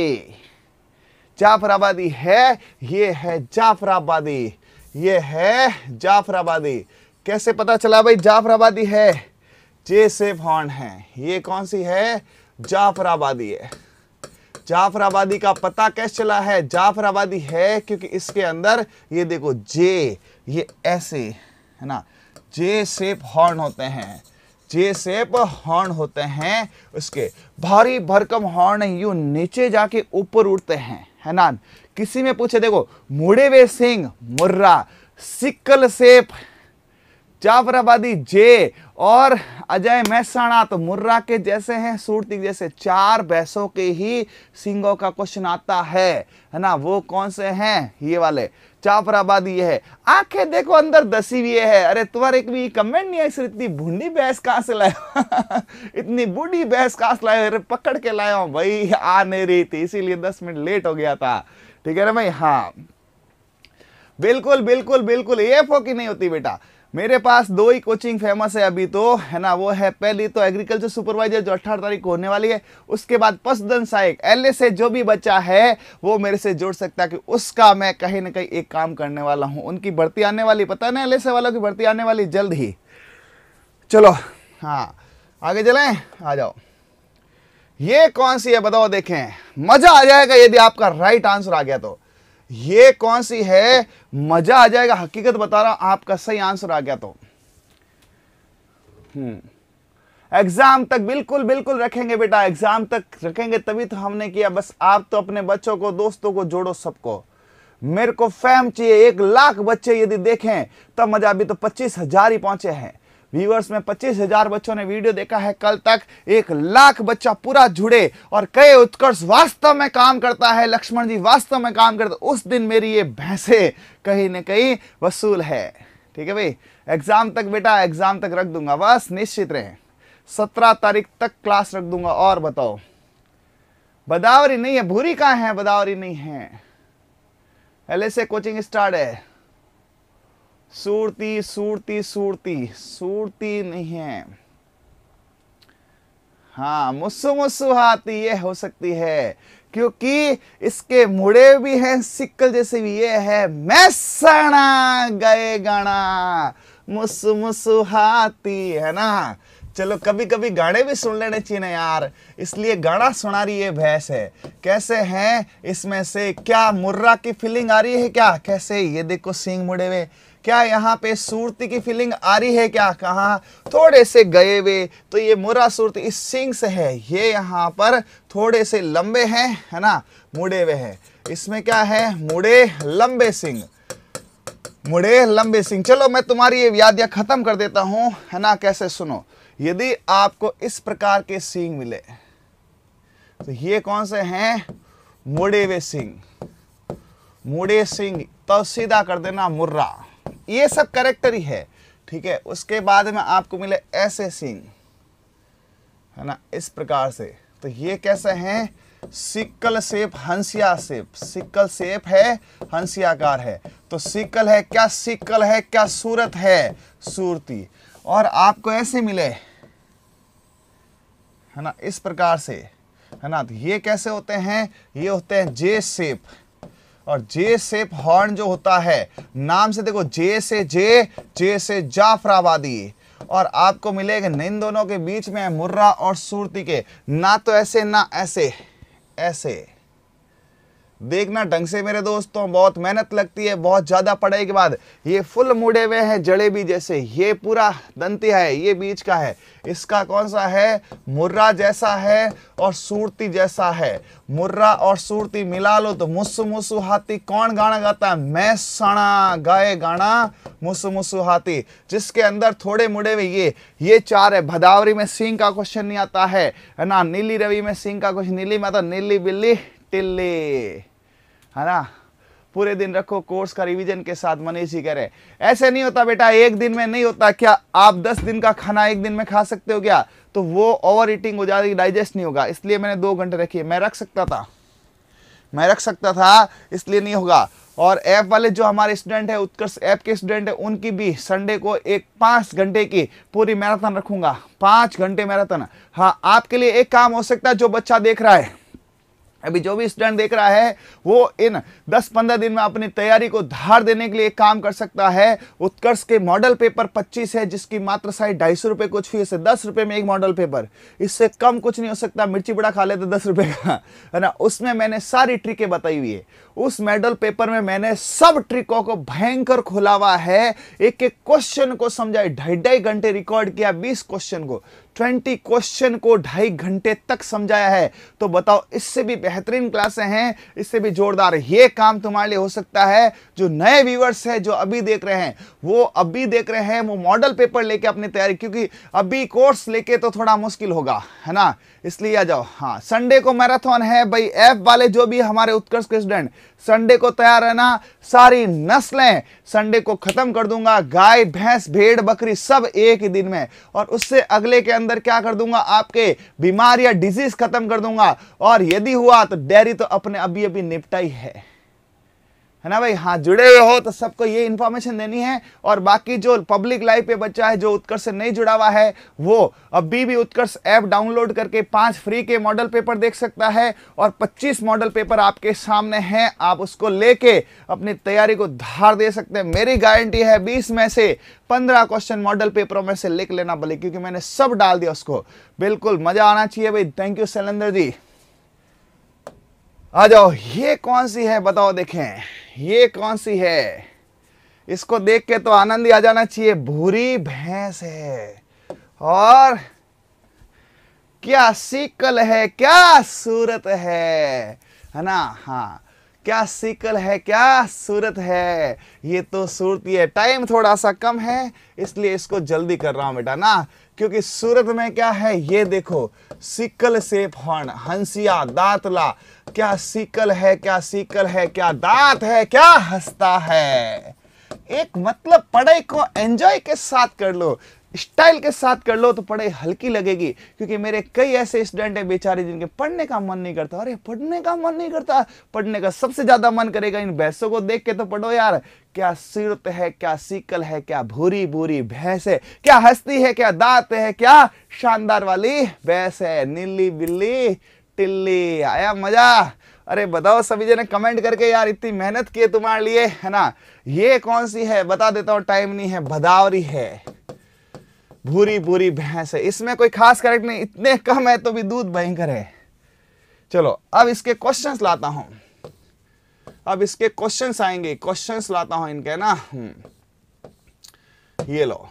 जाफराबादी है ये है जाफराबादी ये है जाफराबादी कैसे पता चला भाई जाफराबादी है जे से फॉर्न है ये कौन सी है जाफराबादी है जाफर आबादी का पता कैसे चला है जाफर आबादी है क्योंकि इसके अंदर ये देखो जे ये ऐसे है ना जे सेप हॉर्न होते हैं जे सेप हॉर्न होते हैं उसके भारी भरकम हॉर्न यू नीचे जाके ऊपर उठते हैं है ना किसी में पूछे देखो मुड़े वे सिंह मुर्रा सिक्कल सेप जाफराबादी जे और अजय मैसाणा तो मुर्रा के जैसे हैं सूरती जैसे चार भैंसों के ही सिंगों का क्वेश्चन आता है है ना वो कौन से हैं ये वाले जाफराबादी ये है आंखें देखो अंदर दसी भी है अरे तुम्हारे एक भी कमेंट नहीं है सिर्फ इतनी भूडी भैंस कहाँ से लाए इतनी बूढ़ी भैंस कहाँ से लाए अरे पकड़ के लाए भाई आ नहीं रही थी इसीलिए दस मिनट लेट हो गया था ठीक है ना भाई हाँ बिल्कुल बिल्कुल बिल्कुल ये फोकी नहीं होती बेटा मेरे पास दो ही कोचिंग फेमस है अभी तो है ना वो है पहली तो एग्रीकल्चर सुपरवाइजर जो अट्ठारह तारीख को होने वाली है उसके बाद पशुधन सहायक एल से जो भी बच्चा है वो मेरे से जुड़ सकता है कि उसका मैं कहीं ना कहीं एक काम करने वाला हूँ उनकी भर्ती आने वाली पता ना एल वालों की भर्ती आने वाली जल्द ही चलो हाँ आगे चलें आ जाओ ये कौन सी है बताओ देखें मजा आ जाएगा यदि आपका राइट आंसर आ गया तो ये कौन सी है मजा आ जाएगा हकीकत बता रहा हूं आपका सही आंसर आ गया तो एग्जाम हम्म। तक बिल्कुल बिल्कुल रखेंगे बेटा एग्जाम तक रखेंगे तभी तो हमने किया बस आप तो अपने बच्चों को दोस्तों को जोड़ो सबको मेरे को फैम चाहिए एक लाख बच्चे यदि देखें तब मजा अभी तो पच्चीस हजार ही पहुंचे हैं व्यूवर्स में 25,000 बच्चों ने वीडियो देखा है कल तक एक लाख बच्चा पूरा जुड़े और कई उत्कर्ष वास्तव में काम करता है लक्ष्मण जी वास्तव में काम करता उस दिन मेरी ये भैंसे कहीं ना कहीं वसूल है ठीक है भाई एग्जाम तक बेटा एग्जाम तक रख दूंगा बस निश्चित रहे सत्रह तारीख तक क्लास रख दूंगा और बताओ बदावरी नहीं है भूरी कहाँ है बदावरी नहीं है एल कोचिंग स्टार्ट है सूरती सूरती सूरती सूरती नहीं है हाँ मुस्सु हाथी ये हो सकती है क्योंकि इसके मुड़े भी हैं सिक्कल जैसे भी ये है मैसणा गए गणा मुस्सु हाथी है ना चलो कभी कभी गाने भी सुन लेने चाहिए ना यार इसलिए गाना सुना रही है भैंस है कैसे हैं इसमें से क्या मुर्रा की फीलिंग आ रही है क्या कैसे ये देखो सिंग मुड़े हुए क्या यहाँ पे सूरती की फीलिंग आ रही है क्या कहाँ थोड़े से गए हुए तो ये मुरा सूरती इस सिंग से है ये यहाँ पर थोड़े से लंबे हैं है ना मुड़े हुए हैं इसमें क्या है मुड़े लंबे सिंह मुड़े लंबे सिंह चलो मैं तुम्हारी ये व्याधियाँ ख़त्म कर देता हूँ है ना कैसे सुनो यदि आपको इस प्रकार के सिंग मिले तो ये कौन से हैं मुड़े वे सिंह मुड़े सिंह तो सीधा कर देना मुर्रा ये सब करेक्टर ही है ठीक है उसके बाद में आपको मिले ऐसे सिंग है ना इस प्रकार से तो ये कैसे हैं सिक्कल सेप हंसिया सेप सिकल सेप है हंसियाकार है तो सिक्कल है क्या सिक्कल है क्या सूरत है सूरती और आपको ऐसे मिले है ना इस प्रकार से है ना तो ये कैसे होते हैं ये होते हैं जे सेप और जे सेप हॉर्न जो होता है नाम से देखो जे से जे जे से जाफराबादी और आपको मिलेगा इन दोनों के बीच में मुर्रा और सूरती के ना तो ऐसे ना ऐसे ऐसे देखना ढंग से मेरे दोस्तों बहुत मेहनत लगती है बहुत ज़्यादा पढ़ाई के बाद ये फुल मुड़े हुए हैं जड़ेबी जैसे ये पूरा दंती है ये बीज का है इसका कौन सा है मुर्रा जैसा है और सूरती जैसा है मुर्रा और सूरती मिला लो तो मुसु मुसु हाथी कौन गाना गाता है मैं सणा गाए गाना मुसु मुसु हाथी जिसके अंदर थोड़े मुड़े हुए ये ये चार है भदावरी में सिंह का क्वेश्चन नहीं आता है ना नीली रवि में सिंह का क्वेश्चन नीली में आता नीली बिल्ली टिल्ली है हाँ ना पूरे दिन रखो कोर्स का रिवीजन के साथ मनीष ही कह रहे ऐसे नहीं होता बेटा एक दिन में नहीं होता क्या आप दस दिन का खाना एक दिन में खा सकते हो क्या तो वो ओवर ईटिंग हो जाएगी डाइजेस्ट नहीं होगा इसलिए मैंने दो घंटे रखी मैं रख सकता था मैं रख सकता था इसलिए नहीं होगा और ऐप वाले जो हमारे स्टूडेंट है उत्कर्ष ऐप के स्टूडेंट है उनकी भी संडे को एक पाँच घंटे की पूरी मैराथन रखूंगा पाँच घंटे मैराथन हाँ आपके लिए एक काम हो सकता है जो बच्चा देख रहा है अभी जो भी स्टूडेंट देख रहा है वो इन 10-15 दिन में अपनी तैयारी को धार देने के लिए काम कर सकता है उत्कर्ष के मॉडल पेपर 25 है जिसकी मात्र साइज ढाई सौ रुपये कुछ फीस है दस रुपये में एक मॉडल पेपर इससे कम कुछ नहीं हो सकता मिर्ची बड़ा खा लेते दस रुपये का है ना उसमें मैंने सारी ट्रिकें बताई हुई है उस मॉडल पेपर में मैंने सब ट्रिकों को भयंकर खुला हुआ है एक एक क्वेश्चन को समझाए ढाई ढाई घंटे रिकॉर्ड किया बीस क्वेश्चन को ट्वेंटी क्वेश्चन को ढाई घंटे तक समझाया है तो बताओ इससे भी बेहतरीन क्लासे हैं इससे भी जोरदार ये काम तुम्हारे लिए हो सकता है जो नए व्यूवर्स हैं जो अभी देख रहे हैं वो अभी देख रहे हैं वो मॉडल पेपर लेके अपनी तैयारी क्योंकि अभी कोर्स लेके तो थोड़ा मुश्किल होगा है ना इसलिए आ जाओ हाँ संडे को मैराथन है भाई एफ वाले जो भी हमारे उत्कर्ष के स्टूडेंट संडे को तैयार रहना सारी नस्लें संडे को खत्म कर दूंगा गाय भैंस भेड़ बकरी सब एक ही दिन में और उससे अगले के अंदर अंदर क्या कर दूंगा आपके बीमार या डिजीज खत्म कर दूंगा और यदि हुआ तो डेयरी तो अपने अभी अभी निपटाई है है ना भाई हाँ जुड़े हुए हो तो सबको ये इन्फॉर्मेशन देनी है और बाकी जो पब्लिक लाइफ पे बच्चा है जो उत्कर्ष से नहीं जुड़ा हुआ है वो अभी भी उत्कर्ष ऐप डाउनलोड करके पांच फ्री के मॉडल पेपर देख सकता है और 25 मॉडल पेपर आपके सामने हैं आप उसको लेके अपनी तैयारी को धार दे सकते हैं मेरी गारंटी है बीस में से पंद्रह क्वेश्चन मॉडल पेपरों में से लिख लेना भले क्योंकि मैंने सब डाल दिया उसको बिल्कुल मजा आना चाहिए भाई थैंक यू शैलेंद्र जी आ जाओ ये कौन सी है बताओ देखें ये कौन सी है इसको देख के तो आनंद ही आ जाना चाहिए भूरी भैंस है और क्या सीकल है क्या सूरत है है ना हाँ क्या सीकल है क्या सूरत है ये तो सूरत है टाइम थोड़ा सा कम है इसलिए इसको जल्दी कर रहा हूं बेटा ना क्योंकि सूरत में क्या है ये देखो सिकल से हॉर्न हंसिया दातला क्या सीकल है क्या सीकल है क्या दांत है क्या हंसता है एक मतलब पढ़ाई को एंजॉय के साथ कर लो स्टाइल के साथ कर लो तो पढ़ाई हल्की लगेगी क्योंकि मेरे कई ऐसे स्टूडेंट हैं बेचारे जिनके पढ़ने का मन नहीं करता अरे पढ़ने का मन नहीं करता पढ़ने का सबसे ज्यादा मन करेगा इन भैंसों को देख के तो पढ़ो यार क्या सिरत है क्या सीकल है क्या भूरी भूरी भैंस है क्या हस्ती है क्या दांत है क्या शानदार वाली भैंस है नीली बिल्ली टिल्ली आया मजा अरे बताओ सभी जने कमेंट करके यार इतनी मेहनत की है तुम्हारे लिए है ना ये कौन सी है बता देता हूं टाइम नहीं है भदावरी है भूरी भूरी भैंस है इसमें कोई खास करेक्ट नहीं इतने कम है तो भी दूध भयंकर है चलो अब इसके क्वेश्चन लाता हूं अब इसके क्वेश्चन आएंगे क्वेश्चन लाता हूं इनके ना हम्म। ये लो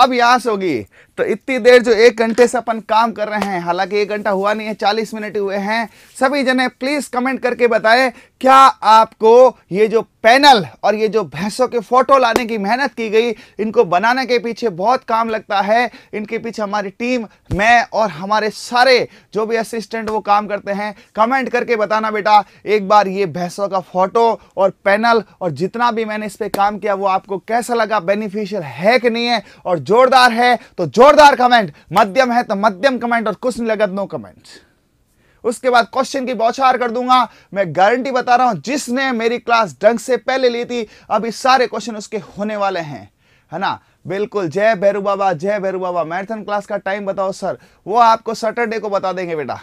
अब यहां से होगी तो इतनी देर जो एक घंटे से अपन काम कर रहे हैं हालांकि एक घंटा हुआ नहीं है चालीस मिनट हुए हैं सभी जने प्लीज कमेंट करके बताएं क्या आपको ये जो पैनल और ये जो भैंसों के फोटो लाने की मेहनत की गई इनको बनाने के पीछे बहुत काम लगता है इनके पीछे हमारी टीम मैं और हमारे सारे जो भी असिस्टेंट वो काम करते हैं कमेंट करके बताना बेटा एक बार ये भैंसों का फोटो और पैनल और जितना भी मैंने इस पर काम किया वो आपको कैसा लगा बेनिफिशियल है कि नहीं है और जोरदार है तो जोर जोरदार कमेंट मध्यम है तो मध्यम कमेंट और कुछ नहीं लगा नो तो कमेंट उसके बाद क्वेश्चन की बौछार कर दूंगा मैं गारंटी बता रहा हूं जिसने मेरी क्लास ढंग से पहले ली थी अभी सारे क्वेश्चन उसके होने वाले हैं है ना बिल्कुल जय भैरू बाबा जय भैरू बाबा मैराथन क्लास का टाइम बताओ सर वो आपको सैटरडे को बता देंगे बेटा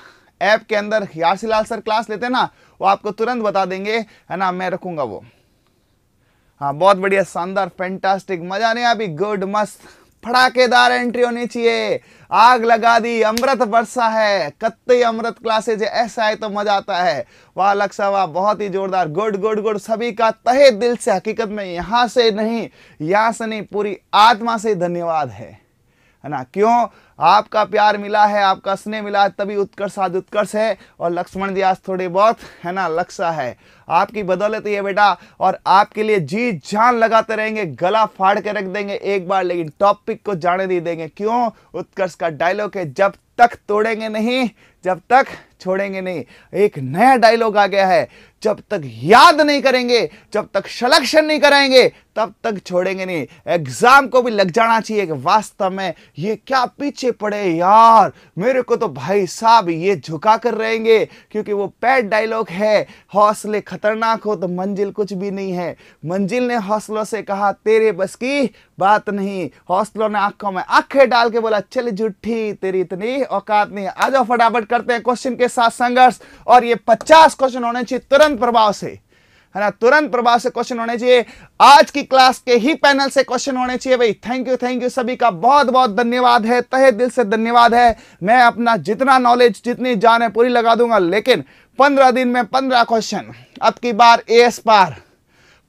ऐप के अंदर यारसीलाल सर क्लास लेते ना वो आपको तुरंत बता देंगे है ना मैं रखूंगा वो हाँ बहुत बढ़िया शानदार फैंटास्टिक मजा नहीं अभी गुड मस्त फड़ाकेदार एंट्री होनी चाहिए आग लगा दी अमृत वर्षा है कत्ते अमृत क्लासेज ऐसा है तो मजा आता है वाह लक्षा वाह बहुत ही जोरदार गुड गुड गुड सभी का तहे दिल से हकीकत में यहां से नहीं यहां से नहीं पूरी आत्मा से धन्यवाद है ना क्यों आपका प्यार मिला है आपका स्नेह मिला है तभी उत्कर्ष आज उत्कर्ष है और लक्ष्मण जी आज थोड़े बहुत है ना लक्षा है आपकी बदौलत ये बेटा और आपके लिए जी जान लगाते रहेंगे गला फाड़ के रख देंगे एक बार लेकिन टॉपिक को जाने दे देंगे क्यों उत्कर्ष का डायलॉग है जब तक तोड़ेंगे नहीं जब तक छोड़ेंगे नहीं एक नया डायलॉग आ गया है जब तक याद नहीं करेंगे जब तक सलेक्शन नहीं कराएंगे तब तक छोड़ेंगे नहीं एग्जाम को भी लग जाना चाहिए कि वास्तव में ये क्या पीछे पड़े यार मेरे को तो भाई साहब ये झुका कर रहेंगे क्योंकि वो पैड डायलॉग है हौसले खतरनाक हो तो मंजिल कुछ भी नहीं है मंजिल ने हौसलों से कहा तेरे बस की बात नहीं हौसलों ने आंखों में आंखें डाल के बोला चल झूठी तेरी इतनी औकात नहीं आ जाओ फटाफट करते हैं क्वेश्चन के साथ संघर्ष और ये पचास क्वेश्चन होने चाहिए तुरंत प्रभाव से है ना तुरंत प्रभाव से क्वेश्चन होने चाहिए आज की क्लास के ही पैनल से क्वेश्चन होने चाहिए भाई थैंक यू थैंक यू सभी का बहुत बहुत धन्यवाद है तहे दिल से धन्यवाद है मैं अपना जितना नॉलेज जितनी जान है पूरी लगा दूंगा लेकिन पंद्रह दिन में पंद्रह क्वेश्चन अब की बार एस पार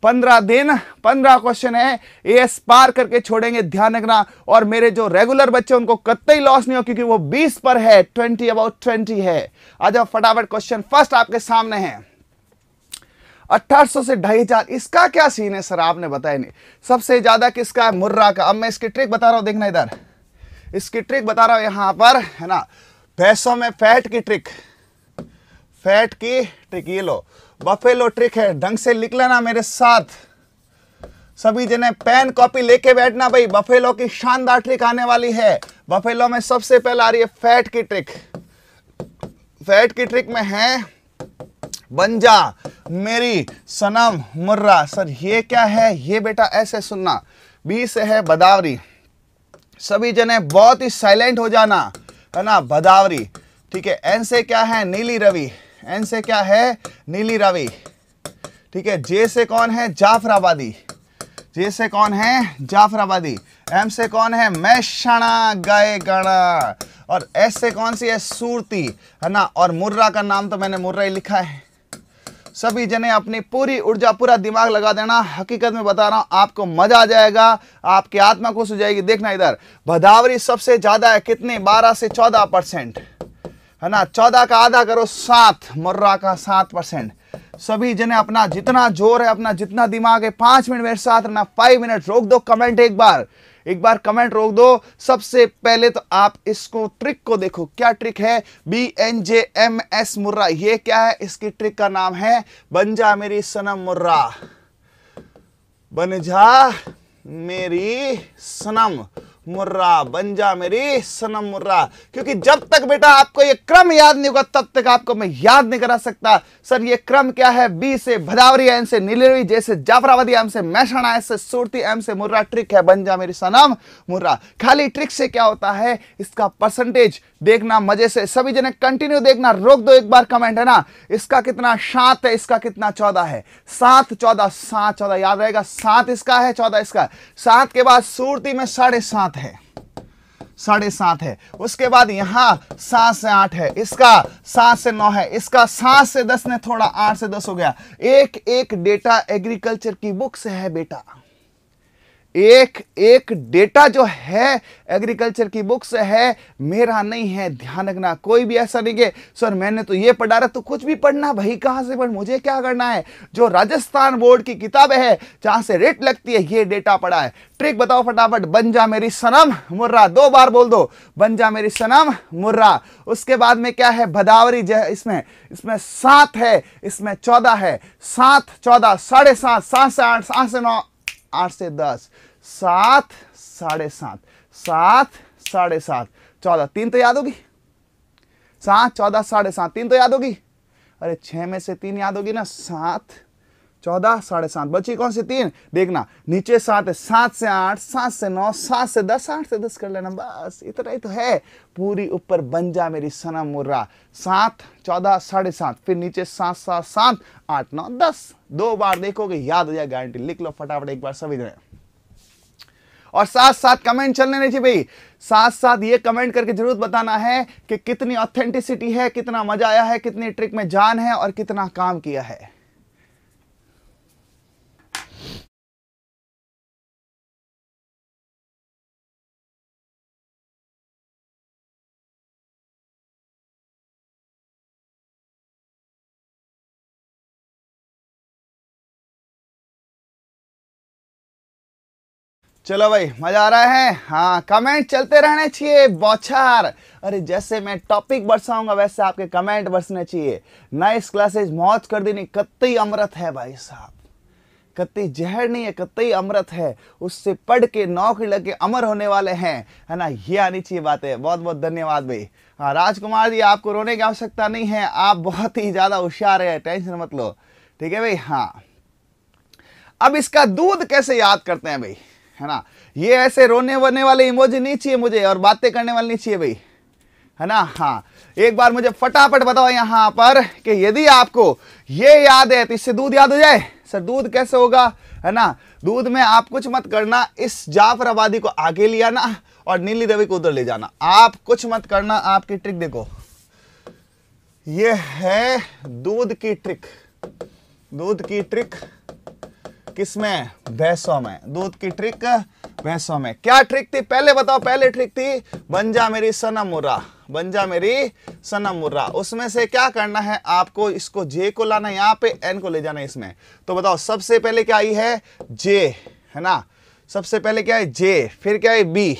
पंद्रह दिन पंद्रह क्वेश्चन है एस पार करके छोड़ेंगे ध्यान रखना और मेरे जो रेगुलर बच्चे उनको कतई लॉस नहीं हो क्योंकि वो बीस पर है ट्वेंटी अबाउट ट्वेंटी है आ जाओ फटाफट क्वेश्चन फर्स्ट आपके सामने है 1800 से ढाई हजार इसका क्या सीन है सर आपने बताया नहीं सबसे ज्यादा किसका है मुर्रा का अब मैं इसकी ट्रिक बता रहा हूं देखना इधर इसकी ट्रिक बता रहा हूं यहां पर है ना भैंसों में फैट की ट्रिक फैट की ट्रिक ये लो बफेलो ट्रिक है ढंग से लिख लेना मेरे साथ सभी जने पेन कॉपी लेके बैठना भाई बफेलो की शानदार ट्रिक आने वाली है बफेलो में सबसे पहले आ रही है फैट की ट्रिक फैट की ट्रिक में है बंजा मेरी सनम मुर्रा सर ये क्या है ये बेटा ऐसे सुनना बी से है बदावरी सभी जने बहुत ही साइलेंट हो जाना है ना बदावरी ठीक है एन से क्या है नीली रवि एन से क्या है नीली रवि ठीक है जे से कौन है जाफराबादी जे से कौन है जाफराबादी एम से कौन है मैशणा गए गणा और एस से कौन सी है सूरती है ना और मुर्रा का नाम तो मैंने मुर्रा ही लिखा है सभी जने अपनी पूरी ऊर्जा पूरा दिमाग लगा देना हकीकत में बता रहा हूं आपको मजा आ जाएगा आपकी आत्मा खुश हो जाएगी देखना इधर भदावरी सबसे ज्यादा है कितने 12 से 14 परसेंट है ना चौदह का आधा करो सात मुर्रा का सात परसेंट सभी जने अपना जितना जोर है अपना जितना दिमाग है पांच मिनट मेरे साथ रहना फाइव मिनट रोक दो कमेंट एक बार एक बार कमेंट रोक दो सबसे पहले तो आप इसको ट्रिक को देखो क्या ट्रिक है B N J M S Murrah ये क्या है इसकी ट्रिक का नाम है बन जा मेरी सनम मुर्रा बन जा मेरी सनम मुर्रा बन जा मेरी सनम मुर्रा क्योंकि जब तक बेटा आपको ये क्रम याद नहीं होगा तब तक आपको मैं याद नहीं करा सकता सर ये क्रम क्या है बी से भदावरी एम से नीलेरी जे से जाफराबादी एम से मैशाणा एस से सूरती एम से मुर्रा ट्रिक है बन जा मेरी सनम मुर्रा खाली ट्रिक से क्या होता है इसका परसेंटेज देखना मजे से सभी जने कंटिन्यू देखना रोक दो एक बार कमेंट है ना इसका कितना सात है इसका कितना चौदह है सात चौदह सात चौदह याद रहेगा सात इसका है चौदह इसका सात के बाद सूरती में साढ़े सात है साढ़े सात है उसके बाद यहां सात से आठ है इसका सात से नौ है इसका सात से दस ने थोड़ा आठ से दस हो गया एक एक डेटा एग्रीकल्चर की बुक से है बेटा एक एक डेटा जो है एग्रीकल्चर की बुक से है मेरा नहीं है ध्यान रखना कोई भी ऐसा नहीं है सर मैंने तो ये पढ़ा रहा तो कुछ भी पढ़ना भाई कहां से पढ़ मुझे क्या करना है जो राजस्थान बोर्ड की किताबें है जहां से रेट लगती है ये डेटा पढ़ा है ट्रिक बताओ फटाफट बन जा मेरी सनम मुर्रा दो बार बोल दो बन जा मेरी सनम मुर्रा उसके बाद में क्या है भदावरी जय इसमें इसमें सात है इसमें चौदह है सात चौदह साढ़े सात सात से आठ सात से नौ आठ से दस सात साढ़े सात सात साढ़े सात चौदह तीन तो याद होगी सात चौदह साढ़े सात तीन तो याद होगी अरे छह में से तीन याद होगी ना सात चौदह साढ़े सात बची कौन सी तीन देखना नीचे सात है सात से आठ सात से नौ सात से दस आठ से दस कर लेना बस इतना ही तो है पूरी ऊपर बन जा मेरी सना मुर्रा सात चौदह साढ़े सात फिर नीचे सात सात सात आठ नौ दस दो बार देखोगे याद हो जाए गारंटी लिख लो फटाफट एक बार सभी जगह और साथ साथ कमेंट चलने नहीं चाहिए भाई साथ साथ ये कमेंट करके जरूर बताना है कि कितनी ऑथेंटिसिटी है कितना मजा आया है कितनी ट्रिक में जान है और कितना काम किया है चलो भाई मजा आ रहा है हाँ कमेंट चलते रहने चाहिए बौछार अरे जैसे मैं टॉपिक बरसाऊंगा वैसे आपके कमेंट बरसने चाहिए नाइस क्लासेज मौज कर देनी कत्ती अमृत है भाई साहब कत्ती जहर नहीं है कत्ती अमृत है उससे पढ़ के नौकरी लग के अमर होने वाले हैं है ना ये आनी चाहिए बातें बहुत बहुत धन्यवाद भाई हाँ राजकुमार जी आपको रोने की आवश्यकता नहीं है आप बहुत ही ज़्यादा होशियार है टेंशन मत लो ठीक है भाई हाँ अब इसका दूध कैसे याद करते हैं भाई है ना ये ऐसे रोने वरने वाले इमोजी नहीं चाहिए मुझे और बातें करने वाले नहीं चाहिए भाई है ना हाँ एक बार मुझे फटाफट बताओ यहाँ पर कि यदि आपको ये याद है तो इससे दूध याद हो जाए सर दूध कैसे होगा है ना दूध में आप कुछ मत करना इस जाफर आबादी को आगे ले आना और नीली रवि को उधर ले जाना आप कुछ मत करना आपकी ट्रिक देखो ये है दूध की ट्रिक दूध की ट्रिक में भैंसों में दूध की ट्रिक भैंसों में क्या ट्रिक थी पहले बताओ पहले ट्रिक थी बंजा मेरी सना मुर्रा बंजा मेरी सना मुर्रा उसमें से क्या करना है आपको इसको जे को लाना यहाँ पे एन को ले जाना इसमें तो बताओ सबसे पहले क्या आई है जे है ना सबसे पहले क्या है जे फिर क्या है बी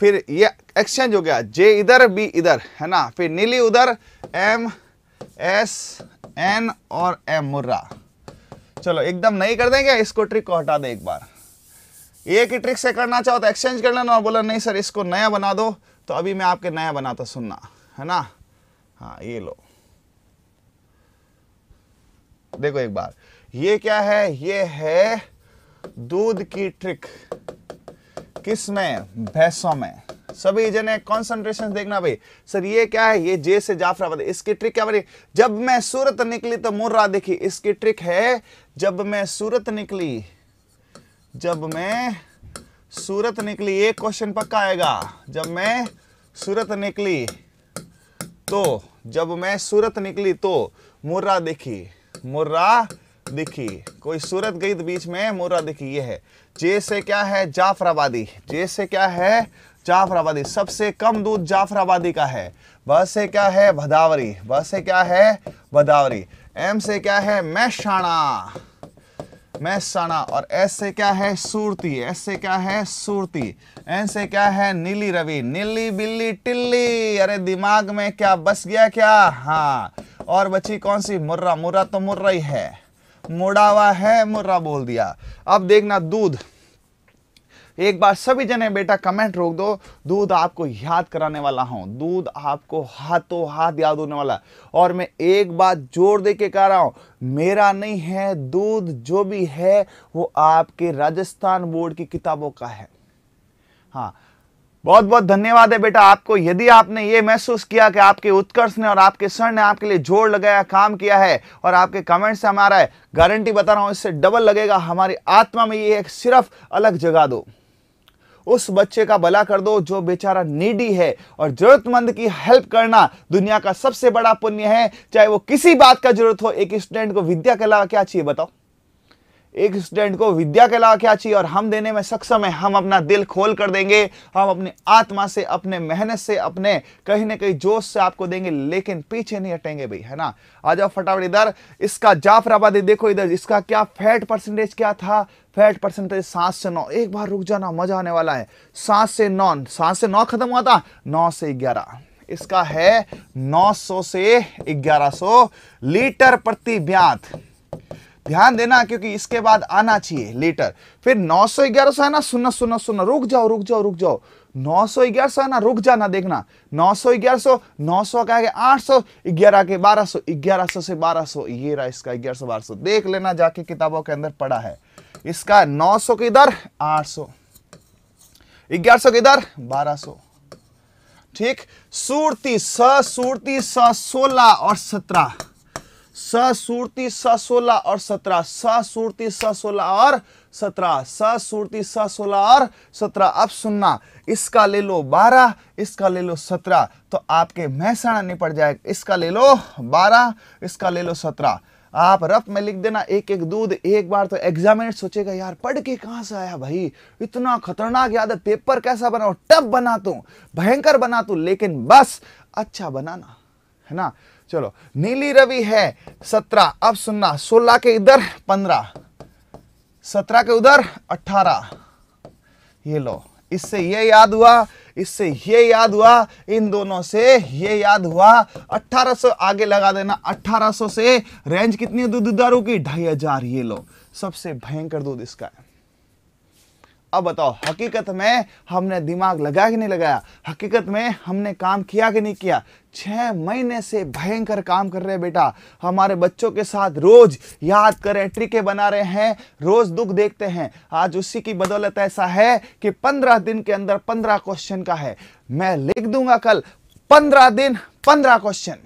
फिर ये एक्सचेंज हो गया जे इधर बी इधर है ना फिर नीली उधर एम एस एन और एम मुर्रा चलो एकदम नहीं कर देंगे इसको ट्रिक को हटा दें एक बार एक ही ट्रिक से करना चाहो तो एक्सचेंज कर लेना और बोला नहीं सर इसको नया बना दो तो अभी मैं आपके नया बनाता सुनना है ना हाँ ये लो देखो एक बार ये क्या है ये है दूध की ट्रिक भैंसों में भैंसों में सभी जने कॉन्सेंट्रेशन देखना भाई सर ये क्या है ये जे से जाफराबाद इसकी ट्रिक क्या बनी जब मैं सूरत निकली तो मुर्रा देखी इसकी ट्रिक है जब मैं सूरत निकली जब मैं सूरत निकली एक क्वेश्चन पक्का आएगा जब मैं सूरत निकली तो जब मैं सूरत निकली तो मुर्रा देखी मुर्रा दिखी कोई सूरत गई तो बीच में मुर्रा दिखी ये है जे से क्या है जाफराबादी जे से क्या है जाफराबादी सबसे कम दूध जाफराबादी का है ब से क्या है भदावरी ब से क्या है भदावरी एम से क्या है मैशाणा मैसाणा और एस से क्या है सूरती एस से क्या है सूरती एन से क्या है नीली रवि नीली बिल्ली टिल्ली अरे दिमाग में क्या बस गया क्या हाँ और बची कौन सी मुर्रा मुर्रा तो मुर्रा ही है मुड़ावा है मुर्रा बोल दिया अब देखना दूध एक बार सभी जने बेटा कमेंट रोक दो दूध आपको याद कराने वाला हूं दूध आपको हाथों हाथ याद होने वाला और मैं एक बात जोर दे के कह रहा हूं मेरा नहीं है दूध जो भी है वो आपके राजस्थान बोर्ड की किताबों का है हाँ बहुत बहुत धन्यवाद है बेटा आपको यदि आपने ये महसूस किया कि आपके उत्कर्ष ने और आपके सर ने आपके लिए जोर लगाया काम किया है और आपके कमेंट से हमारा है गारंटी बता रहा हूं इससे डबल लगेगा हमारी आत्मा में ये एक सिर्फ अलग जगह दो उस बच्चे का भला कर दो जो बेचारा नीडी है और जरूरतमंद की हेल्प करना दुनिया का सबसे बड़ा पुण्य है चाहे वो किसी बात का जरूरत हो एक स्टूडेंट को विद्या के अलावा क्या चाहिए बताओ एक स्टूडेंट को विद्या के अलावा क्या चाहिए और हम देने में सक्षम है हम अपना दिल खोल कर देंगे हम अपनी आत्मा से अपने मेहनत से अपने कहीं ना कहीं जोश से आपको देंगे लेकिन पीछे नहीं हटेंगे भाई है ना आ जाओ फटाफट इधर इसका जाफराबादी देखो इधर इसका क्या फैट परसेंटेज क्या था फैट परसेंटेज सात से नौ एक बार रुक जाना मजा आने वाला है सात से नौ सात से नौ खत्म हुआ था नौ से ग्यारह इसका है नौ सौ से ग्यारह सौ लीटर प्रति ब्यात ध्यान देना क्योंकि इसके बाद आना चाहिए लीटर फिर नौ सौ ग्यारह सौ है ना सुनना सुनना सुनना रुक जाओ रुक जाओ रुक जाओ नौ सौ ग्यारह सौ है ना रुक जाना देखना नौ सौ ग्यारह सौ नौ सौ का है सौ ग्यारह के बारह सौ ग्यारह सौ से बारह सौ ये रहा इसका ग्यारह सौ बारह सौ देख लेना जाके किताबों के अंदर पड़ा है इसका 900 के इधर 800 1100 के इधर 1200 ठीक सूरती सूरती स सोलह और सत्रह सूरती स सोलह और सत्रह सूरती स सोलह और सत्रह सूरती स सोलह और सत्रह अब सुनना इसका ले लो बारह इसका ले लो सत्रह तो आपके महसाणा निपट जाएगा इसका ले लो बारह इसका ले लो सत्रह आप रफ में लिख देना एक एक दूध एक बार तो एग्जामिनर सोचेगा यार पढ़ के कहां से आया भाई इतना खतरनाक याद है पेपर कैसा बनाओ टफ बना तू भयंकर बना तू लेकिन बस अच्छा बनाना है ना चलो नीली रवि है सत्रह अब सुनना सोलह के इधर पंद्रह सत्रह के उधर अट्ठारह ये लो इससे ये याद हुआ इससे ये याद हुआ इन दोनों से ये याद हुआ 1800 आगे लगा देना 1800 से रेंज कितनी है दूध दारू की ढाई हजार ये लो सबसे भयंकर दूध इसका है अब बताओ हकीकत में हमने दिमाग लगाया कि नहीं लगाया हकीकत में हमने काम किया कि नहीं किया छः महीने से भयंकर काम कर रहे हैं बेटा हमारे बच्चों के साथ रोज याद करें ट्रिके बना रहे हैं रोज दुख देखते हैं आज उसी की बदौलत ऐसा है कि पंद्रह दिन के अंदर पंद्रह क्वेश्चन का है मैं लिख दूंगा कल पंद्रह दिन पंद्रह क्वेश्चन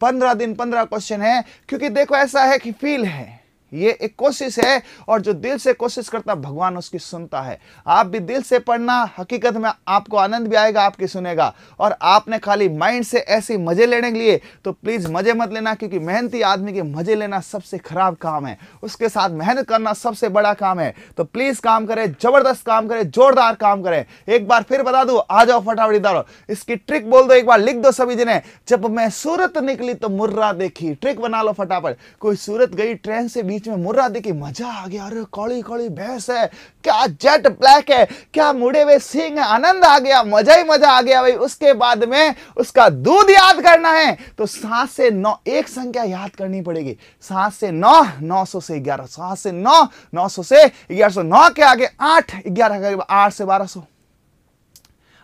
पंद्रह दिन पंद्रह क्वेश्चन है क्योंकि देखो ऐसा है कि फील है ये एक कोशिश है और जो दिल से कोशिश करता भगवान उसकी सुनता है आप भी दिल से पढ़ना हकीकत में आपको आनंद भी आएगा आपकी सुनेगा और आपने खाली माइंड से ऐसे मज़े लेने के लिए तो प्लीज़ मज़े मत लेना क्योंकि मेहनती आदमी के मज़े लेना सबसे ख़राब काम है उसके साथ मेहनत करना सबसे बड़ा काम है तो प्लीज़ काम करें ज़बरदस्त काम करें जोरदार काम करें एक बार फिर बता दू आ जाओ फटाफट इधर इसकी ट्रिक बोल दो एक बार लिख दो सभी जिन्हें जब मैं सूरत निकली तो मुर्रा देखी ट्रिक बना लो फटाफट कोई सूरत गई ट्रेन से भी बीच में मुर्रा देखी मजा आ गया अरे काली काली भैंस है क्या जेट ब्लैक है क्या मुड़े हुए सिंह है आनंद आ गया मजा ही मजा आ गया भाई उसके बाद में उसका दूध याद करना है तो सात से नौ एक संख्या याद करनी पड़ेगी सात से नौ नौ सौ से ग्यारह सात से नौ नौ सौ से ग्यारह सौ नौ के आगे आठ ग्यारह के आठ से बारह सौ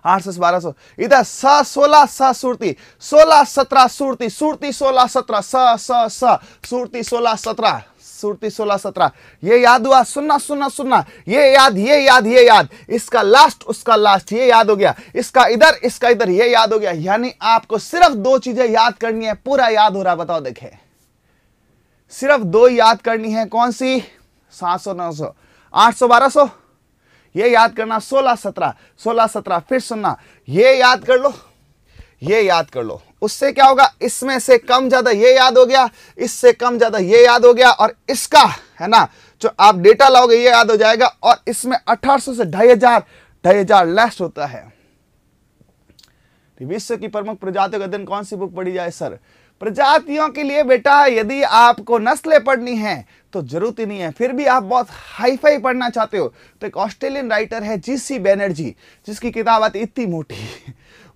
आठ सौ बारह सौ इधर स सोलह स सूर्ति सोलह सत्रह सूर्ति सूर्ति सोलह सत्रह स स सूर्ति सोलह सत्रह सुरती सोलह सत्रह ये याद हुआ सुनना सुनना सुनना ये याद ये याद ये याद इसका लास्ट उसका लास्ट ये याद हो गया इसका इधर इसका इधर ये याद हो गया यानी आपको सिर्फ दो चीजें याद करनी है पूरा याद हो रहा बताओ देखे सिर्फ दो याद करनी है कौन सी सात सौ नौ सौ आठ सौ बारह सौ यह याद करना सोलह सत्रह सोलह सत्रह फिर सुनना ये याद कर लो ये याद कर लो उससे क्या होगा इसमें से कम ज़्यादा ये याद हो गया इससे कम ज़्यादा ये याद हो गया और इसका है ना जो आप डेटा लाओगे ये याद हो जाएगा और इसमें 1800 से ढाई हजार ढाई हजार लेस होता है विश्व की प्रमुख प्रजातियों का दिन कौन सी बुक पढ़ी जाए सर प्रजातियों के लिए बेटा यदि आपको नस्लें पढ़नी है तो जरूरत ही नहीं है फिर भी आप बहुत हाईफाई पढ़ना चाहते हो तो एक ऑस्ट्रेलियन राइटर है जी सी बैनर्जी जिसकी किताब आती इतनी मोटी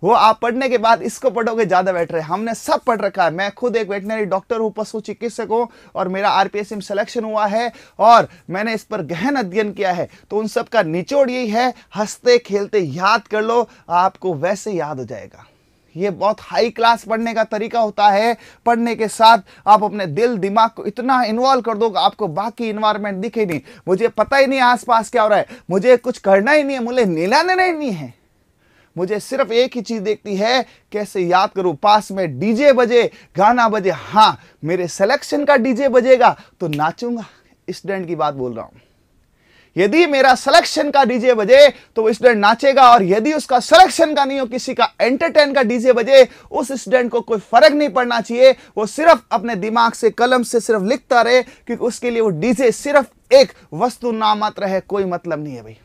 वो आप पढ़ने के बाद इसको पढ़ोगे ज़्यादा बेटर है हमने सब पढ़ रखा है मैं खुद एक वेटनरी डॉक्टर हूँ पशु चिकित्सक हूँ और मेरा आर में सिलेक्शन हुआ है और मैंने इस पर गहन अध्ययन किया है तो उन सब का निचोड़ यही है हंसते खेलते याद कर लो आपको वैसे याद हो जाएगा ये बहुत हाई क्लास पढ़ने का तरीका होता है पढ़ने के साथ आप अपने दिल दिमाग को इतना इन्वॉल्व कर दो आपको बाकी इन्वायरमेंट दिखे नहीं मुझे पता ही नहीं आसपास क्या हो रहा है मुझे कुछ करना ही नहीं है मुझे नीला नहीं है मुझे सिर्फ एक ही चीज देखती है कैसे याद करूं पास में डीजे बजे गाना बजे हाँ मेरे सिलेक्शन का डीजे बजेगा तो नाचूंगा स्टूडेंट की बात बोल रहा हूं यदि मेरा सिलेक्शन का डीजे बजे तो वो स्टूडेंट नाचेगा और यदि उसका सिलेक्शन का नहीं हो किसी का एंटरटेन का डीजे बजे उस स्टूडेंट को कोई फर्क नहीं पड़ना चाहिए वो सिर्फ अपने दिमाग से कलम से सिर्फ लिखता रहे क्योंकि उसके लिए वो डीजे सिर्फ एक वस्तु नामात्र है कोई मतलब नहीं है भाई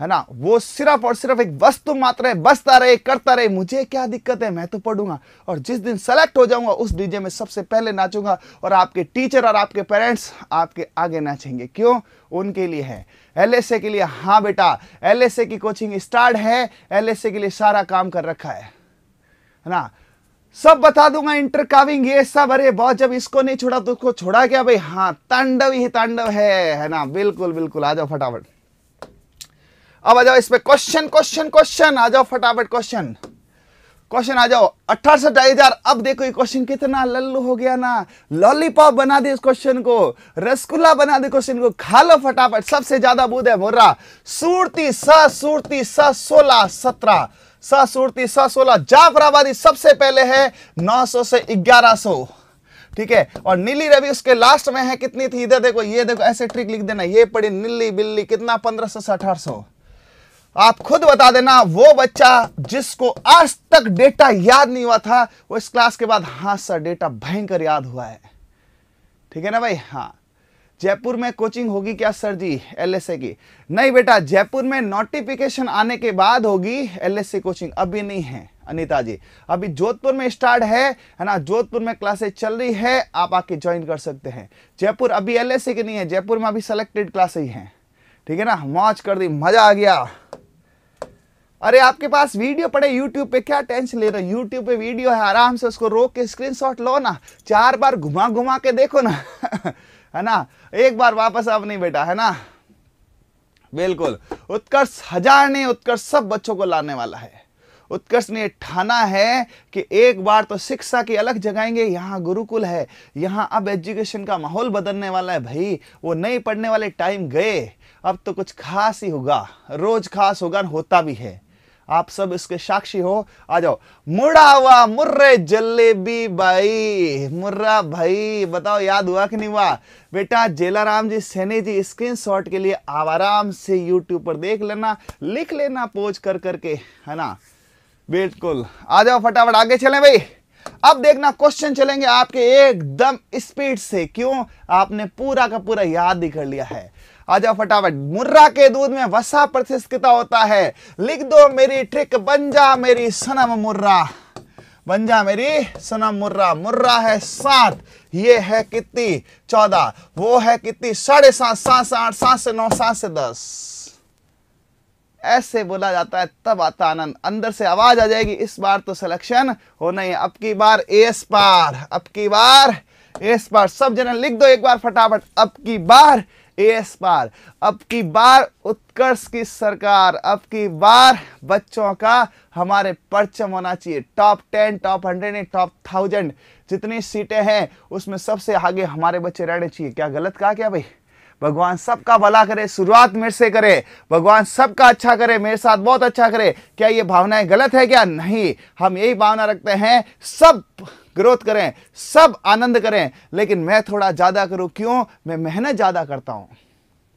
है ना वो सिर्फ और सिर्फ एक वस्तु मात्र है बसता रहे करता रहे मुझे क्या दिक्कत है मैं तो पढ़ूंगा और जिस दिन सेलेक्ट हो जाऊंगा उस डीजे में सबसे पहले नाचूंगा और आपके टीचर और आपके पेरेंट्स आपके आगे नाचेंगे क्यों उनके लिए है एल के लिए हाँ बेटा एल की कोचिंग स्टार्ट है एल के लिए सारा काम कर रखा है ना सब बता दूंगा इंटर काविंग ये सब अरे बहुत जब इसको नहीं छोड़ा तो उसको छोड़ा क्या भाई हाँ तांडव ही तांडव है है ना बिल्कुल बिल्कुल आ जाओ फटाफट अब आ जाओ इसमें क्वेश्चन क्वेश्चन क्वेश्चन आ जाओ फटाफट क्वेश्चन क्वेश्चन आ जाओ अठारह अब देखो ये क्वेश्चन कितना लल्लू हो गया ना लॉलीपॉप बना दे इस क्वेश्चन को रसगुल्ला बना दे क्वेश्चन को खा लो फटाफट सबसे ज्यादा बुद्ध है मुर्रा सूरती सूरती स सोलह सत्रह सूरती स सोलह जाफराबादी सबसे पहले है नौ सौ से ग्यारह सो ठीक है और नीली रवि उसके लास्ट में है कितनी थी इधर देखो ये देखो ऐसे ट्रिक लिख देना ये पड़ी नीली बिल्ली कितना पंद्रह सौ से अठारह सौ आप खुद बता देना वो बच्चा जिसको आज तक डेटा याद नहीं हुआ था वो इस क्लास के बाद हाँ सर डेटा भयंकर याद हुआ है ठीक है ना भाई हाँ जयपुर में कोचिंग होगी क्या सर जी एलएसए की नहीं बेटा जयपुर में नोटिफिकेशन आने के बाद होगी एलएसए कोचिंग अभी नहीं है अनिता जी अभी जोधपुर में स्टार्ट है है ना जोधपुर में क्लासेस चल रही है आप आके ज्वाइन कर सकते हैं जयपुर अभी एलएसए की नहीं है जयपुर में अभी सेलेक्टेड क्लासेस हैं ठीक है ना मौज कर दी मज़ा आ गया अरे आपके पास वीडियो पड़े यूट्यूब पे क्या टेंशन ले रहे हो यूट्यूब पे वीडियो है आराम से उसको रोक के स्क्रीनशॉट लो ना चार बार घुमा घुमा के देखो ना है ना एक बार वापस अब नहीं बेटा है ना बिल्कुल उत्कर्ष हजार नहीं उत्कर्ष सब बच्चों को लाने वाला है उत्कर्ष ने ठाना है कि एक बार तो शिक्षा की अलग जगाएंगे यहाँ गुरुकुल है यहाँ अब एजुकेशन का माहौल बदलने वाला है भाई वो नहीं पढ़ने वाले टाइम गए अब तो कुछ खास ही होगा रोज खास होगा होता भी है आप सब इसके साक्षी हो आ जाओ मुड़ा हुआ मुर्रे जलेबी भाई मुर्रा भाई बताओ याद हुआ कि नहीं हुआ बेटा जेलाराम जी सैनी जी स्क्रीन शॉट के लिए आराम से यूट्यूब पर देख लेना लिख लेना पोज कर करके है ना बिल्कुल आ जाओ फटाफट आगे चले भाई अब देखना क्वेश्चन चलेंगे आपके एकदम स्पीड से क्यों आपने पूरा का पूरा याद ही कर लिया है आ जाओ फटाफट मुर्रा के दूध में वसा प्रतिष्ठित होता है लिख दो मेरी ट्रिक बन जा मेरी सनम मुर्रा बन जा मेरी सनम मुर्रा मुर्रा है सात ये है कितनी चौदह वो है कितनी साढ़े सात सात से आठ सात से नौ सात से दस ऐसे बोला जाता है तब आता आनंद अंदर से आवाज आ जाएगी इस बार तो सिलेक्शन होना ही अब की बार एस पार अब की बार एस पार सब जन लिख दो एक बार फटाफट अब की बार एस पार अब की बार उत्कर्ष की सरकार अब की बार बच्चों का हमारे परचम होना चाहिए top ten top hundred top thousand जितनी सीटें हैं उसमें सबसे आगे हमारे बच्चे रहने चाहिए क्या गलत कहा क्या भाई भगवान सबका भला करे शुरुआत मेरे से करे भगवान सबका अच्छा करे मेरे साथ बहुत अच्छा करे क्या ये भावनाएं गलत है क्या नहीं हम यही भावना रखते हैं सब ग्रोथ करें सब आनंद करें लेकिन मैं थोड़ा ज़्यादा करूँ क्यों मैं मेहनत ज़्यादा करता हूं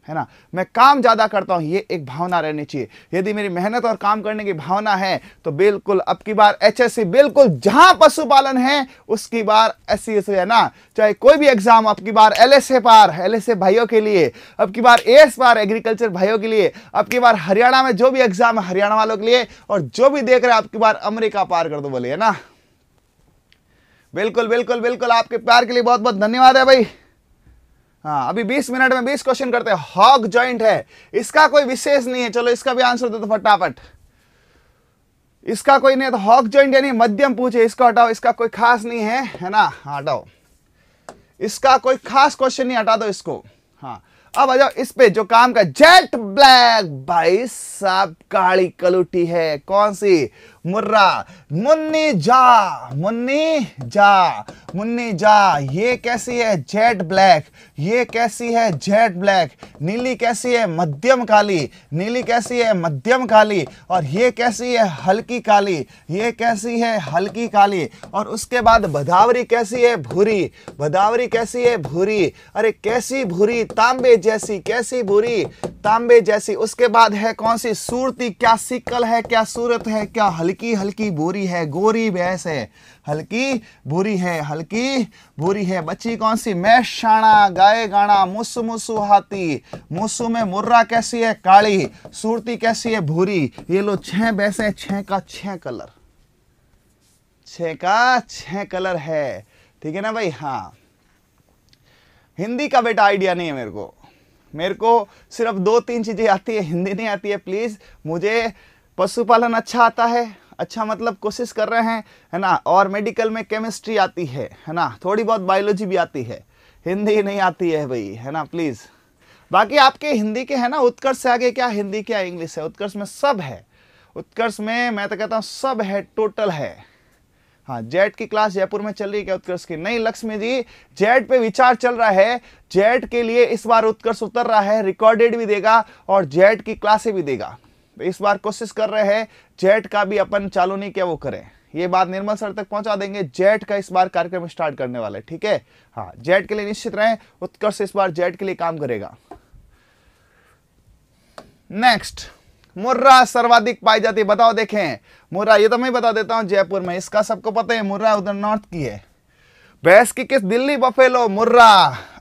है ना मैं काम ज़्यादा करता हूं ये एक भावना रहनी चाहिए यदि मेरी मेहनत और काम करने की भावना है तो बिल्कुल अब की बार एच बिल्कुल जहां पशुपालन है उसकी बार ऐसी ऐसी है ना चाहे कोई भी एग्जाम अब की बार एल एस ए पार एल एस ए भाइयों के लिए अब की बार ए पार एग्रीकल्चर भाइयों के लिए अब की बार हरियाणा में जो भी एग्जाम है हरियाणा वालों के लिए और जो भी देख रहे हैं अब की बार अमरीका पार कर दो बोले है ना बिल्कुल बिल्कुल बिल्कुल आपके प्यार के लिए बहुत बहुत धन्यवाद है भाई हाँ अभी 20 मिनट में 20 क्वेश्चन करते हैं हॉक जॉइंट है इसका कोई विशेष नहीं है चलो इसका भी आंसर दे दो फटाफट इसका कोई नहीं है तो हॉक जॉइंट यानी मध्यम पूछे इसको हटाओ इसका कोई खास नहीं है है ना हाँ, हटाओ इसका कोई खास क्वेश्चन नहीं हटा दो इसको हाँ अब आ जाओ इस पे जो काम का जेट ब्लैक भाई साहब काली कलूटी है कौन सी मुर्रा मुन्नी जा मुन्नी जा मुन्नी जा ये कैसी है जेट ब्लैक ये कैसी है जेट ब्लैक नीली कैसी है मध्यम काली नीली कैसी है मध्यम काली और ये कैसी है हल्की काली ये कैसी है हल्की काली और उसके बाद भदावरी कैसी है भूरी भदावरी कैसी है भूरी अरे कैसी भूरी तांबे जैसी कैसी भूरी तांबे जैसी उसके बाद है कौन सी सूरती क्या सिकल है क्या सूरत है क्या हल्की हल्की हल्की बोरी है गोरी भैंस है हल्की बोरी है हल्की बोरी है बच्ची कौन सी मैशाणा गाय गाना मुसु मुसु हाथी मुसु में मुर्रा कैसी है काली सूरती कैसी है भूरी ये लो छह है छह का छह कलर छ का छह कलर है ठीक है ना भाई हाँ हिंदी का बेटा आइडिया नहीं है मेरे को मेरे को सिर्फ दो तीन चीज़ें आती है हिंदी नहीं आती है प्लीज़ मुझे पशुपालन अच्छा आता है अच्छा मतलब कोशिश कर रहे हैं है ना और मेडिकल में केमिस्ट्री आती है है ना थोड़ी बहुत बायोलॉजी भी आती है हिंदी नहीं आती है भाई है ना प्लीज़ बाकी आपके हिंदी के है ना उत्कर्ष से आगे क्या हिंदी क्या इंग्लिश है उत्कर्ष में सब है उत्कर्ष में मैं तो कहता हूँ सब है टोटल है हाँ जेट की क्लास जयपुर में चल रही है क्या उत्कर्ष की नहीं लक्ष्मी जी जेट पे विचार चल रहा है जेट के लिए इस बार उत्कर्ष उतर रहा है रिकॉर्डेड भी देगा और जेट की क्लासे भी देगा इस बार कोशिश कर रहे हैं जेट का भी अपन चालू नहीं क्या वो करें ये बात निर्मल सर तक पहुंचा देंगे जेट का इस बार कार्यक्रम स्टार्ट करने वाले ठीक है हाँ जेट के लिए निश्चित रहे उत्कर्ष इस बार जेट के लिए काम करेगा नेक्स्ट मुर्रा सर्वाधिक पाई जाती है बताओ देखें मुर्रा ये तो मैं बता देता हूं जयपुर में इसका सबको पता है मुर्रा उधर नॉर्थ की है भैंस की किस दिल्ली बफेलो मुर्रा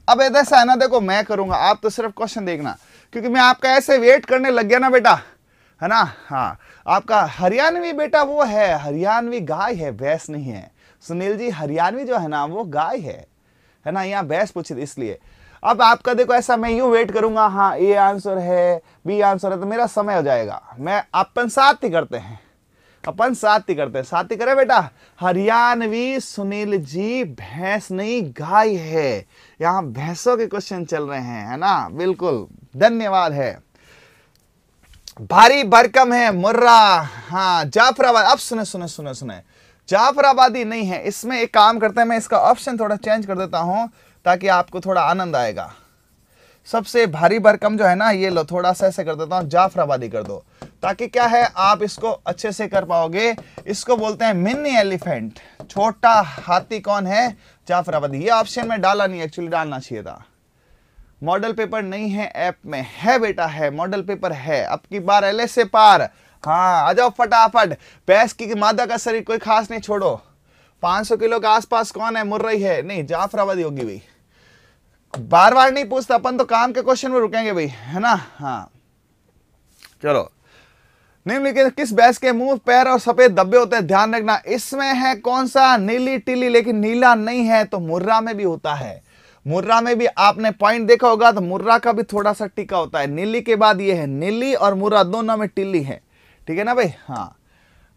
अब ऐसा है ना देखो मैं करूंगा आप तो सिर्फ क्वेश्चन देखना क्योंकि मैं आपका ऐसे वेट करने लग गया ना बेटा है ना हाँ आपका हरियाणवी बेटा वो है हरियाणवी गाय है भैंस नहीं है सुनील जी हरियाणवी जो है ना वो गाय है है ना यहाँ भैंस पूछे इसलिए अब आपका देखो ऐसा मैं यूं वेट करूंगा हाँ ए आंसर है बी आंसर है तो मेरा समय हो जाएगा मैं अपन साथ ही करते हैं अपन साथ ही करते हैं साथ ही करें बेटा हरियाणवी सुनील जी भैंस नहीं गाय है यहाँ भैंसों के क्वेश्चन चल रहे हैं है ना बिल्कुल धन्यवाद है भारी भरकम है मुर्रा हाँ जाफराबाद अब सुने सुने सुने सुने जाफराबादी नहीं है इसमें एक काम करते हैं मैं इसका ऑप्शन थोड़ा चेंज कर देता हूं ताकि आपको थोड़ा आनंद आएगा सबसे भारी भरकम जो है ना ये लो थोड़ा सा ऐसे कर देता हूं जाफराबादी कर दो ताकि क्या है आप इसको अच्छे से कर पाओगे इसको बोलते हैं मिनी एलिफेंट छोटा हाथी कौन है जाफराबादी ये ऑप्शन में डाला नहीं एक्चुअली डालना चाहिए था मॉडल पेपर नहीं है ऐप में है बेटा है मॉडल पेपर है अब की बार एल से पार हाँ आ जाओ फटाफट पैस की मादा का शरीर कोई खास नहीं छोड़ो 500 किलो के आसपास कौन है मुर रही है नहीं जाफराबादी होगी भाई बार बार नहीं पूछता अपन तो काम के क्वेश्चन में रुकेंगे भाई है ना हाँ चलो निम्नलिखित किस बैस के मुंह पैर और सफेद धब्बे होते हैं ध्यान रखना इसमें है कौन सा नीली टीली लेकिन नीला नहीं है तो मुर्रा में भी होता है मुर्रा में भी आपने पॉइंट देखा होगा तो मुर्रा का भी थोड़ा सा टीका होता है नीली के बाद ये है नीली और मुर्रा दोनों में टिल्ली है ठीक है ना भाई हाँ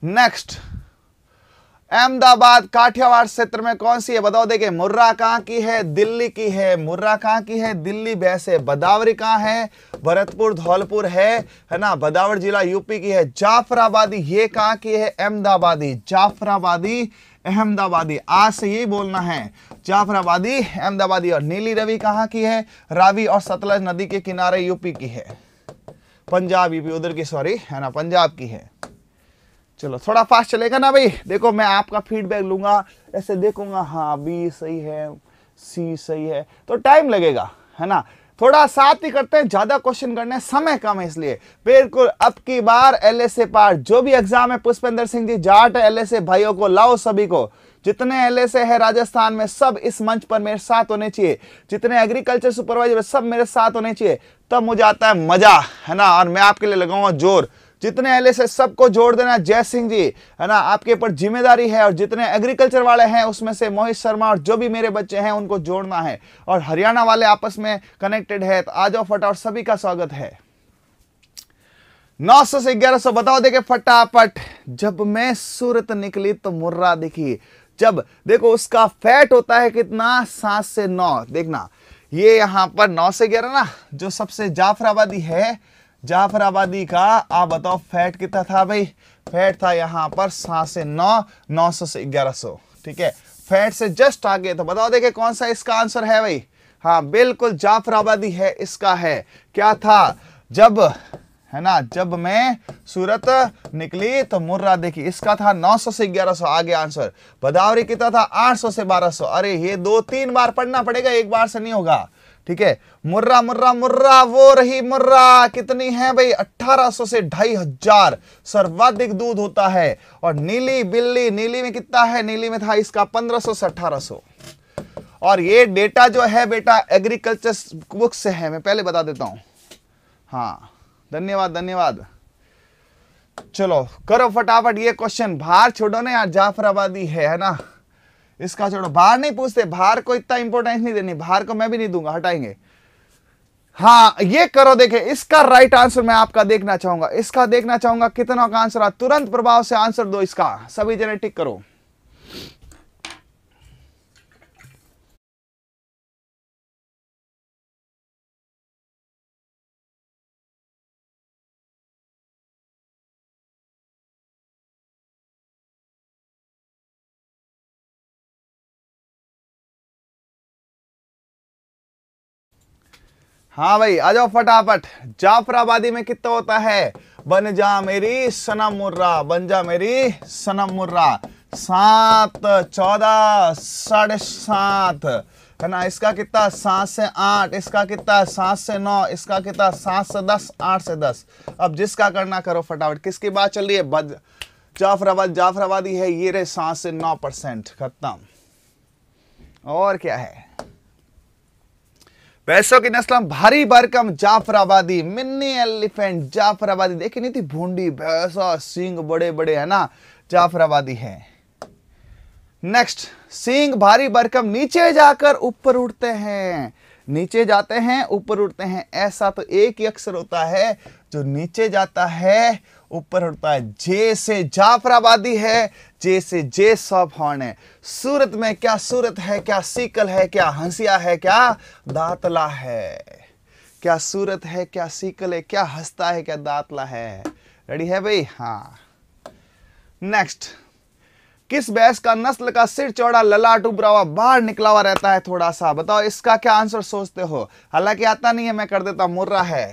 नेक्स्ट अहमदाबाद काठियावाड़ क्षेत्र में कौन सी है बताओ देखिए मुर्रा कहाँ की है दिल्ली की है मुर्रा कहाँ की है दिल्ली वैसे बदावरी कहाँ है भरतपुर धौलपुर है है ना बदावर जिला यूपी की है जाफराबादी ये कहाँ की है अहमदाबादी जाफराबादी अहमदाबादी आज से यही बोलना है जाफराबादी अहमदाबादी और नीली रवि कहाँ की है रावी और सतलज नदी के किनारे यूपी की है पंजाब यूपी उधर की सॉरी है ना पंजाब की है चलो थोड़ा फास्ट चलेगा ना भाई देखो मैं आपका फीडबैक लूंगा ऐसे देखूंगा हाँ बी सही है सी सही है तो टाइम लगेगा है ना थोड़ा साथ ही करते हैं ज्यादा क्वेश्चन करने समय कम है इसलिए बिल्कुल अब की बार एल एस ए पार जो भी एग्जाम है Pushpendra Singh ji Jat L S A भाइयों को लाओ सभी को जितने एल है राजस्थान में सब इस मंच पर मेरे साथ होने चाहिए जितने एग्रीकल्चर सुपरवाइजर सब मेरे साथ होने चाहिए तब मुझे आता है मजा है ना और मैं आपके लिए लगाऊंगा जोर जितने एल एस सबको जोड़ देना जय सिंह जी है ना आपके ऊपर जिम्मेदारी है और जितने एग्रीकल्चर वाले हैं उसमें से मोहित शर्मा और जो भी मेरे बच्चे हैं उनको जोड़ना है और हरियाणा वाले आपस में कनेक्टेड है तो आ जाओ फटा और सभी का स्वागत है नौ सौ से ग्यारह सौ बताओ देखे फटाफट जब मैं सूरत निकली तो मुर्रा दिखी जब देखो उसका फैट होता है कितना सात से नौ देखना ये यहां पर नौ से ग्यारह ना जो सबसे जाफराबादी है जाफराबादी का आप बताओ फैट कितना था भाई फैट था यहां पर सात से नौ नौ सौ से ग्यारह सौ ठीक है फैट से जस्ट आगे तो बताओ देखे कौन सा इसका आंसर है भाई हाँ बिल्कुल जाफराबादी है इसका है क्या था जब है ना जब मैं सूरत निकली तो मुर्रा देखी इसका था 900 से 1100 आगे आंसर बदावरी कितना था 800 से 1200 अरे ये दो तीन बार पढ़ना पड़ेगा एक बार से नहीं होगा ठीक है मुर्रा मुर्रा मुर्रा वो रही मुर्रा कितनी है भाई 1800 से ढाई हजार सर्वाधिक दूध होता है और नीली बिल्ली नीली में कितना है नीली में था इसका पंद्रह से अठारह और ये डेटा जो है बेटा एग्रीकल्चर बुक से है मैं पहले बता देता हूं हाँ धन्यवाद धन्यवाद चलो करो फटाफट ये क्वेश्चन बाहर छोड़ो ना यार जाफराबादी है है ना इसका छोड़ो बाहर नहीं पूछते बाहर को इतना इंपोर्टेंस नहीं देनी बाहर को मैं भी नहीं दूंगा हटाएंगे हाँ ये करो देखे इसका राइट आंसर मैं आपका देखना चाहूंगा इसका देखना चाहूंगा कितना का आंसर तुरंत प्रभाव से आंसर दो इसका सभी जेनेटिक टिक करो हाँ भाई आ जाओ फटाफट जाफराबादी में कितना होता है बन जा मेरी सना मुर्रा बन जा मेरी सना मुर्रा सात चौदह साढ़े सात है ना इसका कितना सात से आठ इसका कितना सात से नौ इसका कितना सात से दस आठ से दस अब जिसका करना करो फटाफट किसकी बात चल रही है बद जाफराबाद जाफराबादी है ये रे सात से नौ परसेंट खत्म और क्या है पैसों की नस्ल भारी बरकम जाफराबादी मिनी एलिफेंट जाफराबादी देखी नहीं थी भूडी भैसा सिंह बड़े बड़े है ना जाफराबादी है नेक्स्ट सिंह भारी बरकम नीचे जाकर ऊपर उठते हैं नीचे जाते हैं ऊपर उठते हैं ऐसा तो एक ही अक्षर होता है जो नीचे जाता है ऊपर उठता है जे से जाफराबादी है जे से जे सॉप हॉर्न है सूरत में क्या सूरत है क्या सीकल है क्या हंसिया है क्या दातला है क्या सूरत है क्या सीकल है क्या हंसता है क्या दातला है रेडी है भाई हाँ नेक्स्ट किस बैस का नस्ल का सिर चौड़ा ललाट उबरा हुआ बाहर निकला हुआ रहता है थोड़ा सा बताओ इसका क्या आंसर सोचते हो हालांकि आता नहीं है मैं कर देता मुर्रा है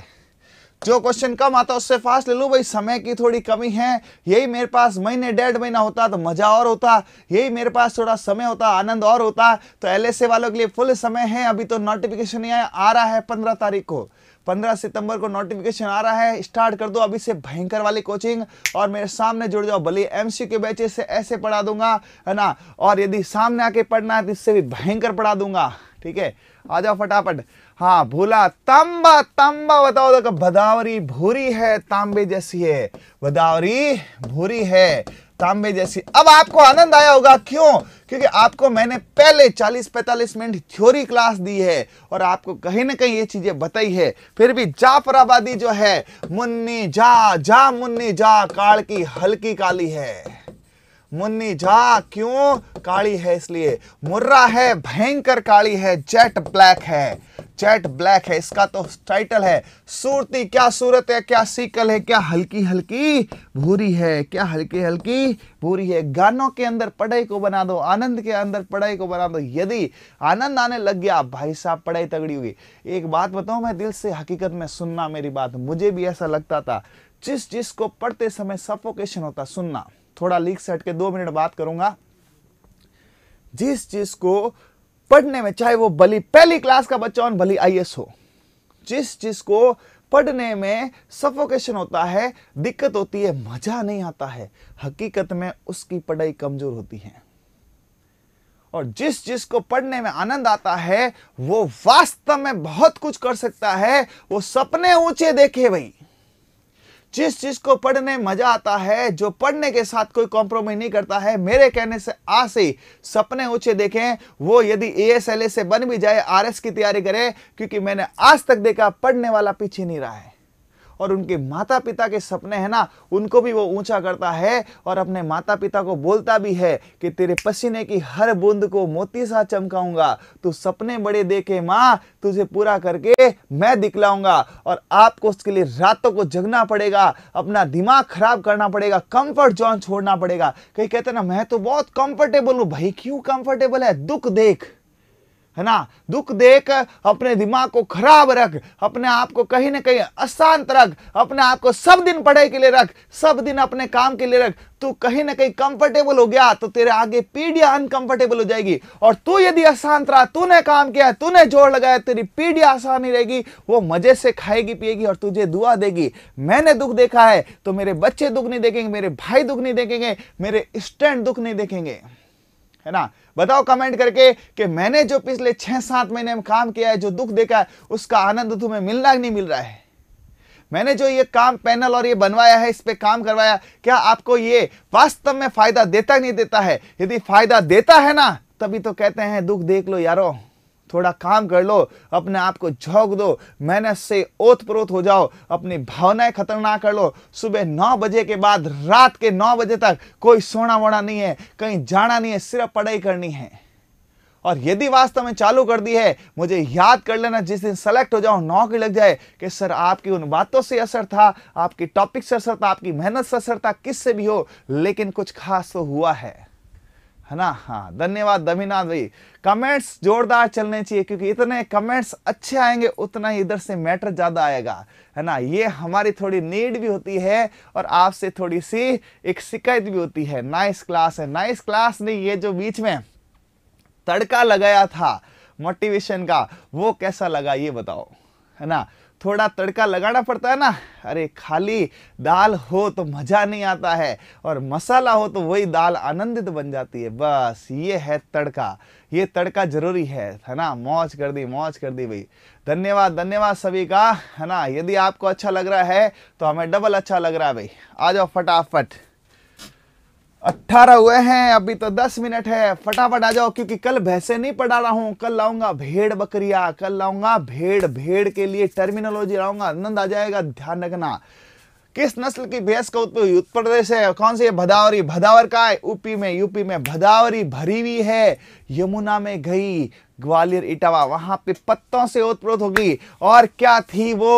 जो क्वेश्चन कम आता उससे फास्ट ले लो भाई समय की थोड़ी कमी है यही मेरे पास महीने डेढ़ महीना होता तो मजा और होता यही मेरे पास थोड़ा समय होता आनंद और होता तो एल वालों के लिए फुल समय है अभी तो नोटिफिकेशन नहीं आया आ रहा है पंद्रह तारीख को 15 सितंबर को नोटिफिकेशन आ रहा है स्टार्ट कर दो अभी से भयंकर वाली कोचिंग और मेरे सामने जुड़ जाओ भले सी के बैचेस से ऐसे पढ़ा दूंगा है ना और यदि सामने आके पढ़ना है तो इससे भी भयंकर पढ़ा दूंगा ठीक है आ जाओ फटाफट हाँ भूला तांबा तांबा बताओ तो भदावरी भूरी है तांबे जैसी है भदावरी भूरी है तांबे जैसी अब आपको आनंद आया होगा क्यों क्योंकि आपको मैंने पहले 40-45 मिनट थ्योरी क्लास दी है और आपको कहीं ना कहीं ये चीजें बताई है फिर भी जाफराबादी जो है मुन्नी जा जा मुन्नी जा काल की हल्की काली है मुन्नी जा क्यों काली है इसलिए मुर्रा है भयंकर काली है जेट ब्लैक है जेट ब्लैक है इसका तो टाइटल है सूरती क्या सूरत है क्या सीकल है क्या हल्की हल्की भूरी है क्या हल्की हल्की भूरी है गानों के अंदर पढ़ाई को बना दो आनंद के अंदर पढ़ाई को बना दो यदि आनंद आने लग गया भाई साहब पढ़ाई तगड़ी होगी एक बात बताऊं मैं दिल से हकीकत में सुनना मेरी बात मुझे भी ऐसा लगता था जिस जिसको पढ़ते समय सफोकेशन होता सुनना थोड़ा लीक से हटके दो मिनट बात करूंगा जिस चीज को पढ़ने में चाहे वो बली पहली क्लास का बच्चा हो बली आई हो जिस चीज को पढ़ने में सफोकेशन होता है दिक्कत होती है मजा नहीं आता है हकीकत में उसकी पढ़ाई कमजोर होती है और जिस चीज को पढ़ने में आनंद आता है वो वास्तव में बहुत कुछ कर सकता है वो सपने ऊंचे देखे भाई जिस चीज को पढ़ने मजा आता है जो पढ़ने के साथ कोई कॉम्प्रोमाइज नहीं करता है मेरे कहने से आज से सपने ऊंचे देखें वो यदि ए से बन भी जाए आर की तैयारी करें क्योंकि मैंने आज तक देखा पढ़ने वाला पीछे नहीं रहा है और उनके माता पिता के सपने हैं ना उनको भी वो ऊंचा करता है और अपने माता पिता को बोलता भी है कि तेरे पसीने की हर बूंद को मोती सा चमकाऊंगा तू सपने बड़े देखे माँ तुझे पूरा करके मैं दिखलाऊंगा और आपको उसके लिए रातों को जगना पड़ेगा अपना दिमाग खराब करना पड़ेगा कंफर्ट जोन छोड़ना पड़ेगा कहीं कहते ना मैं तो बहुत कंफर्टेबल हूँ भाई क्यों कंफर्टेबल है दुख देख है ना दुख देख अपने दिमाग को खराब रख अपने आप को कहीं ना कहीं अशांत रख अपने आप को सब दिन पढ़ाई के लिए रख सब दिन अपने काम के लिए रख तू कहीं ना कहीं कंफर्टेबल हो गया तो तेरे आगे पीढ़िया अनकंफर्टेबल हो जाएगी और तू यदि अशांत रहा तूने काम किया तूने जोर लगाया तेरी पीढ़िया आसान रहेगी वो मजे से खाएगी पिएगी और तुझे दुआ देगी मैंने दुख देखा है तो मेरे बच्चे दुख नहीं देखेंगे मेरे भाई दुख नहीं देखेंगे मेरे स्टैंड दुख नहीं देखेंगे है ना बताओ कमेंट करके कि मैंने जो पिछले छह सात महीने में काम किया है जो दुख देखा है उसका आनंद तुम्हें मिलना नहीं मिल रहा है मैंने जो ये काम पैनल और ये बनवाया है इस पर काम करवाया क्या आपको ये वास्तव में फायदा देता नहीं देता है यदि फायदा देता है ना तभी तो कहते हैं दुख देख लो यारो थोड़ा काम कर लो अपने आप को झोंक दो मेहनत से ओत प्रोत हो जाओ अपनी भावनाएं खतरनाक कर लो सुबह नौ बजे के बाद रात के नौ बजे तक कोई सोना वोना नहीं है कहीं जाना नहीं है सिर्फ पढ़ाई करनी है और यदि वास्तव में चालू कर दी है मुझे याद कर लेना जिस दिन सेलेक्ट हो जाओ नौकरी लग जाए कि सर आपकी उन बातों से असर था आपकी टॉपिक से असर था आपकी मेहनत से असर था किससे भी हो लेकिन कुछ खास तो हुआ है है ना हाँ धन्यवाद दमीनाथ भाई कमेंट्स जोरदार चलने चाहिए क्योंकि इतने कमेंट्स अच्छे आएंगे उतना ही इधर से मैटर ज़्यादा आएगा है ना ये हमारी थोड़ी नीड भी होती है और आपसे थोड़ी सी एक शिकायत भी होती है नाइस क्लास है नाइस क्लास नहीं ये जो बीच में तड़का लगाया था मोटिवेशन का वो कैसा लगा ये बताओ है ना थोड़ा तड़का लगाना पड़ता है ना अरे खाली दाल हो तो मज़ा नहीं आता है और मसाला हो तो वही दाल आनंदित बन जाती है बस ये है तड़का ये तड़का ज़रूरी है है ना मौज कर दी मौज कर दी भाई धन्यवाद धन्यवाद सभी का है ना यदि आपको अच्छा लग रहा है तो हमें डबल अच्छा लग रहा है भाई आ जाओ फटाफट अट्ठारह हुए हैं अभी तो दस मिनट है फटाफट आ जाओ क्योंकि कल भैंसे नहीं पढ़ा रहा हूँ कल लाऊंगा भेड़ बकरिया कल लाऊंगा भेड़ भेड़ के लिए टर्मिनोलॉजी लाऊंगा आनंद आ जाएगा ध्यान रखना किस नस्ल की भैंस का उत्पत्ति उत्तर प्रदेश है कौन सी है भदावरी भदावर का है यूपी में यूपी में भदावरी भरी हुई है यमुना में गई ग्वालियर इटावा वहां पे पत्तों से उत्प्रोत होगी और क्या थी वो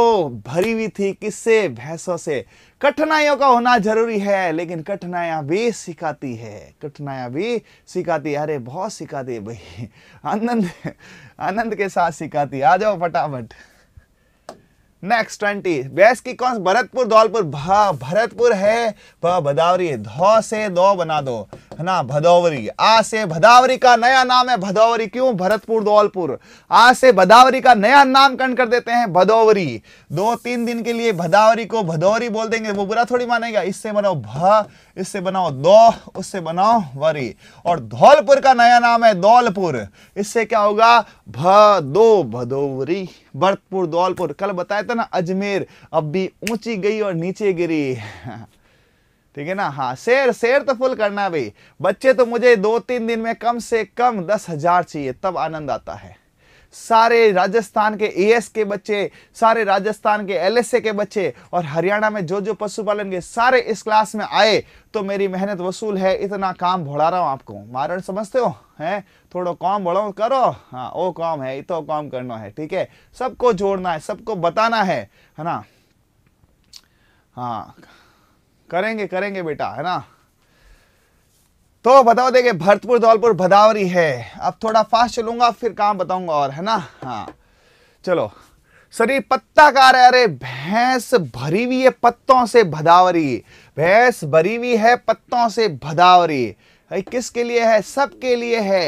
भरी हुई थी किससे भैंसों से कठिनाइयों का होना जरूरी है लेकिन कठिनाइयां भी सिखाती है कठिनाइयां भी सिखाती है अरे बहुत सिखाती है भाई आनंद आनंद के साथ सिखाती आ जाओ फटाफट नेक्स्ट ट्वेंटी वैस की कौन भरतपुर धौलपुर भा भरतपुर है भ भदावरी धौ से दो बना दो रखना भदौवरी आ से भदावरी का नया नाम है भदौवरी क्यों भरतपुर धौलपुर आ से भदावरी का नया नामकरण कर देते हैं भदौवरी दो तीन दिन के लिए भदावरी को भदौरी बोल देंगे वो बुरा थोड़ी मानेगा इससे बनाओ भ इससे बनाओ दो उससे बनाओ वरी और धौलपुर का नया नाम है धौलपुर इससे क्या होगा भ दो भदौवरी भरतपुर धौलपुर कल बताया था ना अजमेर अब भी ऊंची गई और नीचे गिरी ठीक है ना हाँ शेर शेर तो फुल करना भाई बच्चे तो मुझे दो तीन दिन में कम से कम दस हजार चाहिए तब आनंद आता है सारे राजस्थान के ए के बच्चे सारे राजस्थान के एल के बच्चे और हरियाणा में जो जो पशुपालन के सारे इस क्लास में आए तो मेरी मेहनत वसूल है इतना काम भोड़ा रहा हूँ आपको मारण समझते हो हैं थोड़ो काम भोड़ो करो हाँ ओ काम है इतो काम करना है ठीक है सबको जोड़ना है सबको बताना है है ना हाँ करेंगे करेंगे बेटा है ना तो बताओ देखे भरतपुर धौलपुर भदावरी है अब थोड़ा फास्ट चलूंगा फिर कहा बताऊंगा और है ना हाँ चलो शरीर पत्ता कहा है अरे भैंस भरी हुई है पत्तों से भदावरी भैंस भरी हुई है पत्तों से भदावरी भाई किसके लिए है सबके लिए है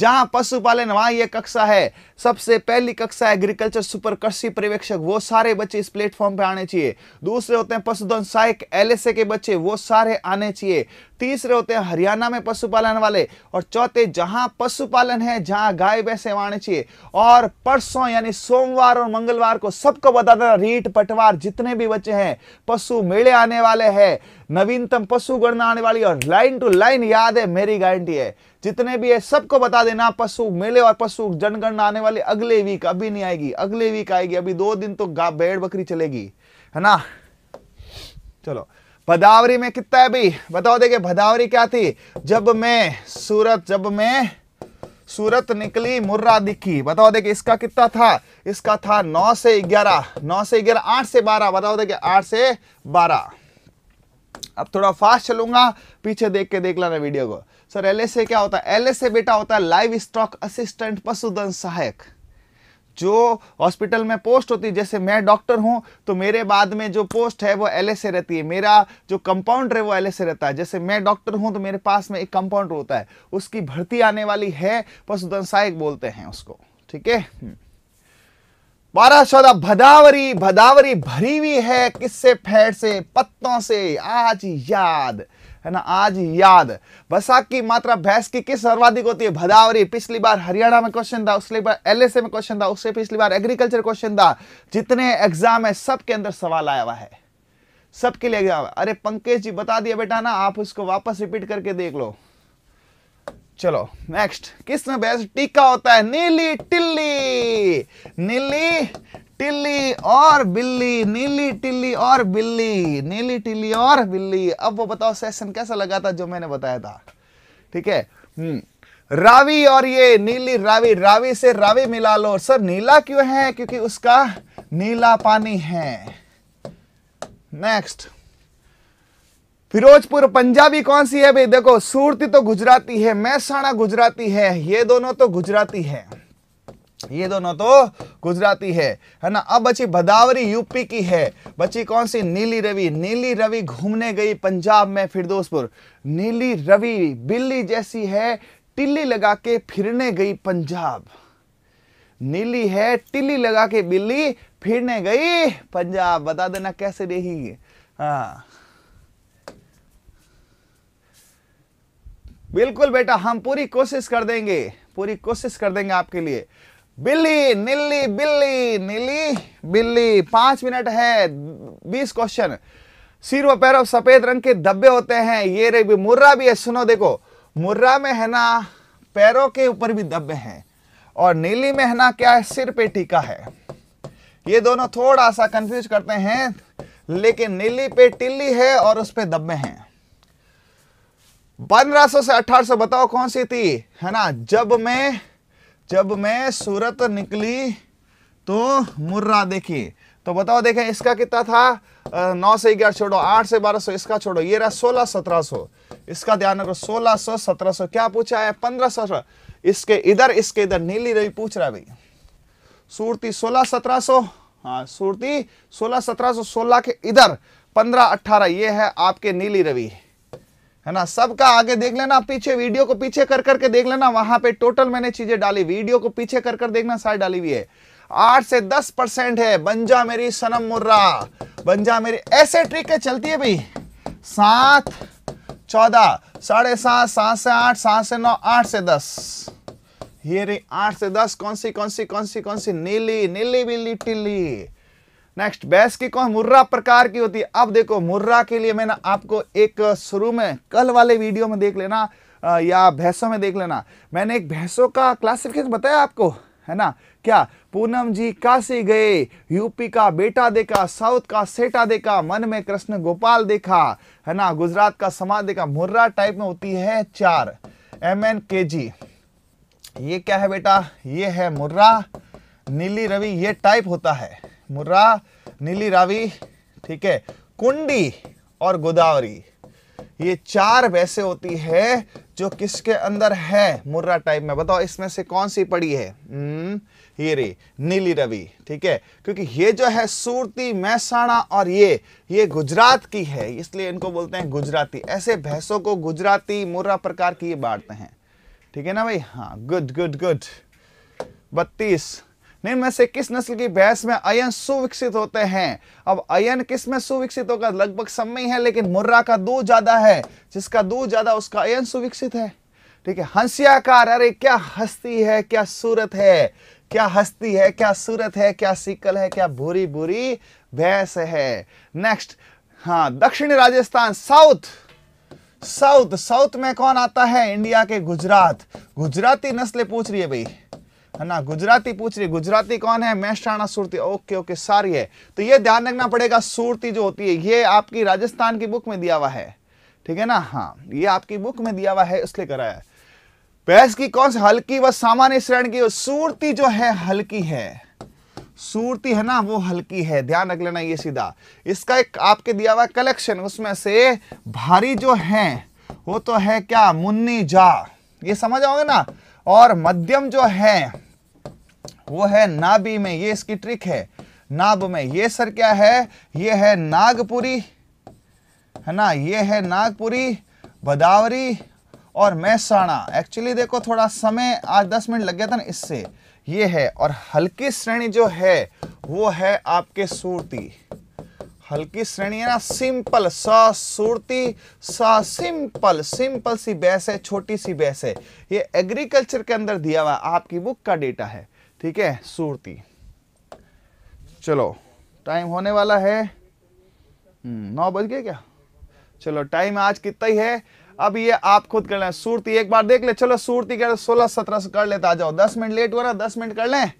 जहां पशुपालन वहां यह कक्षा है सबसे पहली कक्षा एग्रीकल्चर सुपर कृषि पर्यवेक्षक वो सारे बच्चे इस प्लेटफॉर्म पे आने चाहिए दूसरे होते हैं पशुधन सहायक एलएसए के बच्चे वो सारे आने चाहिए तीसरे होते हैं हरियाणा में पशुपालन वाले और चौथे जहां पशुपालन है जहां गाय भैंसे चाहिए और परसों यानी सोमवार और मंगलवार को सबको बता देना रीट पटवार जितने भी बच्चे हैं पशु मेले आने वाले हैं नवीनतम पशु गणना आने वाली और लाइन टू लाइन याद है मेरी गारंटी है जितने भी है सबको बता देना पशु मेले और पशु जनगणना आने वाले अगले वीक अभी नहीं आएगी अगले वीक आएगी अभी दो दिन तो भेड़ बकरी चलेगी है ना चलो भदावरी में कितना है भाई बताओ देखे भदावरी क्या थी जब मैं सूरत जब मैं सूरत निकली मुर्रा दिखी बताओ देखे इसका कितना था इसका था नौ से ग्यारह नौ से ग्यारह आठ से बारह बताओ देखे आठ से बारह अब थोड़ा फास्ट चलूंगा पीछे देख के देख लेना वीडियो को सर एल क्या होता है एल बेटा होता है लाइव स्टॉक असिस्टेंट पशुधन सहायक जो हॉस्पिटल में पोस्ट होती है जैसे मैं डॉक्टर हूँ तो मेरे बाद में जो पोस्ट है वो एल से रहती है मेरा जो कंपाउंडर है वो एल से रहता है जैसे मैं डॉक्टर हूँ तो मेरे पास में एक कंपाउंडर होता है उसकी भर्ती आने वाली है पशुधन सहायक बोलते हैं उसको ठीक है हम्म। बारह चौदह भदावरी भदावरी भरी हुई है किससे फैट से पत्तों से आज याद है ना आज याद वसाक की मात्रा भैंस की किस सर्वाधिक होती है भदावरी पिछली बार हरियाणा में क्वेश्चन था उसके बार एलएसए में क्वेश्चन था उससे पिछली बार एग्रीकल्चर क्वेश्चन था जितने एग्जाम है सबके अंदर सवाल आया हुआ है सबके लिए एग्जाम अरे पंकेश जी बता दिया बेटा ना आप उसको वापस रिपीट करके देख लो चलो नेक्स्ट में भैंस टीका होता है नीली टिल्ली नीली टिल्ली और बिल्ली नीली टिल्ली और बिल्ली नीली टिल्ली और बिल्ली अब वो बताओ सेशन कैसा लगा था जो मैंने बताया था ठीक है हम्म। रावी और ये नीली रावी रावी से रावी मिला लो सर नीला क्यों है क्योंकि उसका नीला पानी है नेक्स्ट फिरोजपुर पंजाबी कौन सी है भाई देखो सूरती तो गुजराती है मैसाणा गुजराती है ये दोनों तो गुजराती है ये दोनों तो गुजराती है है ना अब बची भदावरी यूपी की है बची कौन सी नीली रवि नीली रवि घूमने गई पंजाब में फिरदोसपुर नीली रवि बिल्ली जैसी है टिल्ली लगा के फिरने गई पंजाब नीली है टिल्ली लगा के बिल्ली फिरने गई पंजाब बता देना कैसे रही हाँ बिल्कुल बेटा हम पूरी कोशिश कर देंगे पूरी कोशिश कर देंगे आपके लिए बिल्ली नीली बिल्ली नीली बिल्ली पांच मिनट है बीस क्वेश्चन सिर व पैरों सफेद रंग के धब्बे होते हैं ये रे भी मुर्रा भी है सुनो देखो मुर्रा में है ना पैरों के ऊपर भी धब्बे हैं और नीली में है ना क्या है सिर पे टीका है ये दोनों थोड़ा सा कंफ्यूज करते हैं लेकिन नीली पे टिल्ली है और उस पे धब्बे हैं 1500 से 1800 बताओ कौन सी थी है ना जब मैं जब मैं सूरत निकली तो मुर्रा देखी तो बताओ देखें इसका कितना था नौ से ग्यारह छोड़ो आठ से बारह सौ इसका छोड़ो ये रहा सोलह सत्रह सौ इसका ध्यान रखो सोलह सौ सत्रह सौ क्या पूछा है पंद्रह सौ इसके इधर इसके इधर नीली रवि पूछ रहा है भाई सूरती सोलह सत्रह सौ हाँ सूरती सोलह सत्रह सौ सोलह के इधर पंद्रह अट्ठारह ये है आपके नीली रवि है ना सबका आगे देख लेना पीछे वीडियो को पीछे कर करके देख लेना वहां पे टोटल मैंने चीजें डाली वीडियो को पीछे कर कर देखना सारी डाली हुई है आठ से दस परसेंट है बंजा मेरी सनम मुर्रा बंजा मेरी ऐसे ट्रिक चलती है भाई सात चौदह साढ़े सात सात से आठ सात से नौ आठ से दस ये रही आठ से दस कौन सी कौन सी कौन सी कौन सी नीली नीली बिल्ली टिल्ली नेक्स्ट बैस की कौन मुर्रा प्रकार की होती है अब देखो मुर्रा के लिए मैंने आपको एक शुरू में कल वाले वीडियो में देख लेना या भैंसों में देख लेना मैंने एक भैंसों का क्लासिफिकेशन बताया आपको है ना क्या पूनम जी काशी गए यूपी का बेटा देखा साउथ का सेटा देखा मन में कृष्ण गोपाल देखा है ना गुजरात का समाज देखा मुर्रा टाइप में होती है चार एम एन के जी ये क्या है बेटा ये है मुर्रा नीली रवि ये टाइप होता है मुर्रा नीली रावी ठीक है कुंडी और गोदावरी ये चार वैसे होती है जो किसके अंदर है मुर्रा टाइप में बताओ इसमें से कौन सी पड़ी है हम्म, ये नीली रवि ठीक है क्योंकि ये जो है सूरती मैसाणा और ये ये गुजरात की है इसलिए इनको बोलते हैं गुजराती ऐसे भैंसों को गुजराती मुर्रा प्रकार की ये बांटते हैं ठीक है ना भाई हाँ गुड गुड गुड बत्तीस निम्न में से किस नस्ल की भैंस में अयन सुविकसित होते हैं अब अयन किस में सुविकसित होगा लगभग सब ही है लेकिन मुर्रा का दूध ज्यादा है जिसका दूध ज्यादा उसका अयन सुविकसित है ठीक है हंसियाकार अरे क्या हस्ती है क्या सूरत है क्या हस्ती है क्या सूरत है क्या सिकल है क्या भूरी भूरी भैंस है नेक्स्ट हाँ दक्षिण राजस्थान साउथ साउथ साउथ में कौन आता है इंडिया के गुजरात गुजराती नस्लें पूछ रही है भाई ना गुजराती पूछ रही गुजराती कौन है मेहसाणा सूरती ओके ओके सारी है तो ये ध्यान रखना पड़ेगा सूरती जो होती है ये आपकी राजस्थान की बुक में दिया हुआ है ठीक है ना हाँ ये आपकी बुक में दिया हुआ है इसलिए कराया है भैंस की कौन सी हल्की व सामान्य श्रेणी की सूरती जो है हल्की है सूरती है ना वो हल्की है ध्यान रख लेना ये सीधा इसका एक आपके दिया हुआ कलेक्शन उसमें से भारी जो है वो तो है क्या मुन्नी जा ये समझ आओगे ना और मध्यम जो है वो है नाभि में ये इसकी ट्रिक है नाभ में ये सर क्या है ये है नागपुरी है ना ये है नागपुरी बदावरी और मैसाणा एक्चुअली देखो थोड़ा समय आज दस मिनट लग गया था ना इससे ये है और हल्की श्रेणी जो है वो है आपके सूरती हल्की श्रेणी है ना सिंपल सा सूरती सा सिंपल सिंपल सी बैस है छोटी सी बैस है ये एग्रीकल्चर के अंदर दिया हुआ आपकी बुक का डेटा है ठीक है सूरती चलो टाइम होने वाला है हम्म, नौ बज गए क्या चलो टाइम आज कितना ही है अब ये आप खुद कर लें सूरती एक बार देख ले चलो सूरती कर सोलह सत्रह कर लेते आ जाओ दस मिनट लेट हो रहा दस मिनट कर लें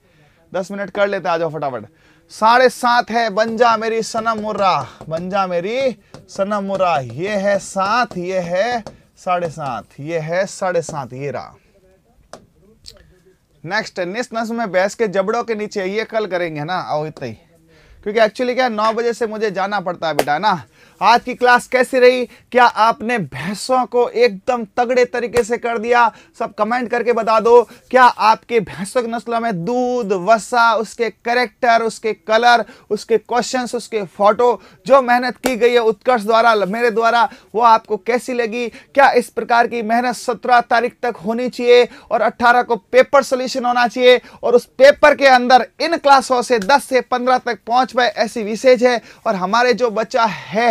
दस मिनट कर लेते आ जाओ फटाफट साढ़े सात है बंजा मेरी सनम मुर्रा बंजा मेरी सनम मुर्रा ये है सात ये है साढ़े सात ये है साढ़े सात ये रहा नेक्स्ट निस नस में बैस के जबड़ों के नीचे ये कल करेंगे ना आओ इतना ही क्योंकि एक्चुअली क्या नौ बजे से मुझे जाना पड़ता है बेटा ना आज की क्लास कैसी रही क्या आपने भैंसों को एकदम तगड़े तरीके से कर दिया सब कमेंट करके बता दो क्या आपके भैंसों की नस्लों में दूध वसा उसके करेक्टर उसके कलर उसके क्वेश्चन उसके फोटो जो मेहनत की गई है उत्कर्ष द्वारा मेरे द्वारा वो आपको कैसी लगी क्या इस प्रकार की मेहनत सत्रह तारीख तक होनी चाहिए और अट्ठारह को पेपर सोल्यूशन होना चाहिए और उस पेपर के अंदर इन क्लासों से दस से पंद्रह तक पहुंच पाए ऐसी विशेष है और हमारे जो बच्चा है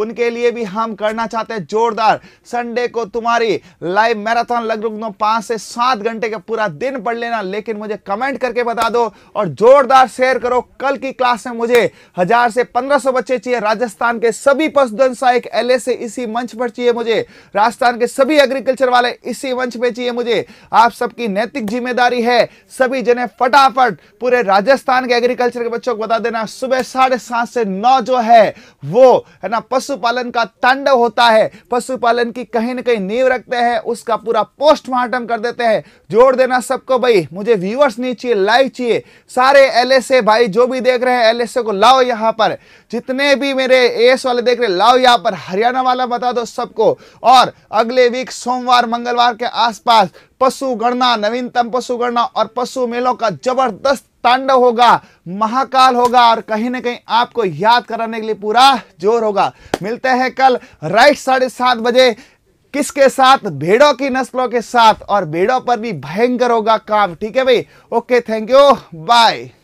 उनके लिए भी हम करना चाहते हैं जोरदार संडे को तुम्हारी लाइव मैराथन लगभग पांच से सात घंटे का पूरा दिन पढ़ लेना लेकिन मुझे कमेंट करके बता दो और जोरदार शेयर करो कल की क्लास में मुझे हजार से पंद्रह सौ बच्चे चाहिए राजस्थान के सभी पशुधन सहायक एल से इसी मंच पर चाहिए मुझे राजस्थान के सभी एग्रीकल्चर वाले इसी मंच पे चाहिए मुझे आप सबकी नैतिक जिम्मेदारी है सभी जने फटाफट पूरे राजस्थान के एग्रीकल्चर के बच्चों को बता देना सुबह साढ़े सात से नौ जो है वो है ना पशु पशुपालन का तांडव होता है पशुपालन की कहीं ना कहीं नींव रखते हैं उसका पूरा पोस्टमार्टम कर देते हैं जोड़ देना सबको भाई मुझे व्यूअर्स नहीं चाहिए लाइक चाहिए सारे एल भाई जो भी देख रहे हैं एल को लाओ यहाँ पर जितने भी मेरे एस वाले देख रहे लाओ यहाँ पर हरियाणा वाला बता दो सबको और अगले वीक सोमवार मंगलवार के आसपास पशु गणना नवीनतम पशु गणना और पशु मेलों का जबरदस्त तांडव होगा महाकाल होगा और कहीं ना कहीं आपको याद कराने के लिए पूरा जोर होगा मिलते हैं कल राइट साढ़े सात बजे किसके साथ भेड़ों की नस्लों के साथ और भेड़ों पर भी भयंकर होगा काम ठीक है भाई ओके थैंक यू बाय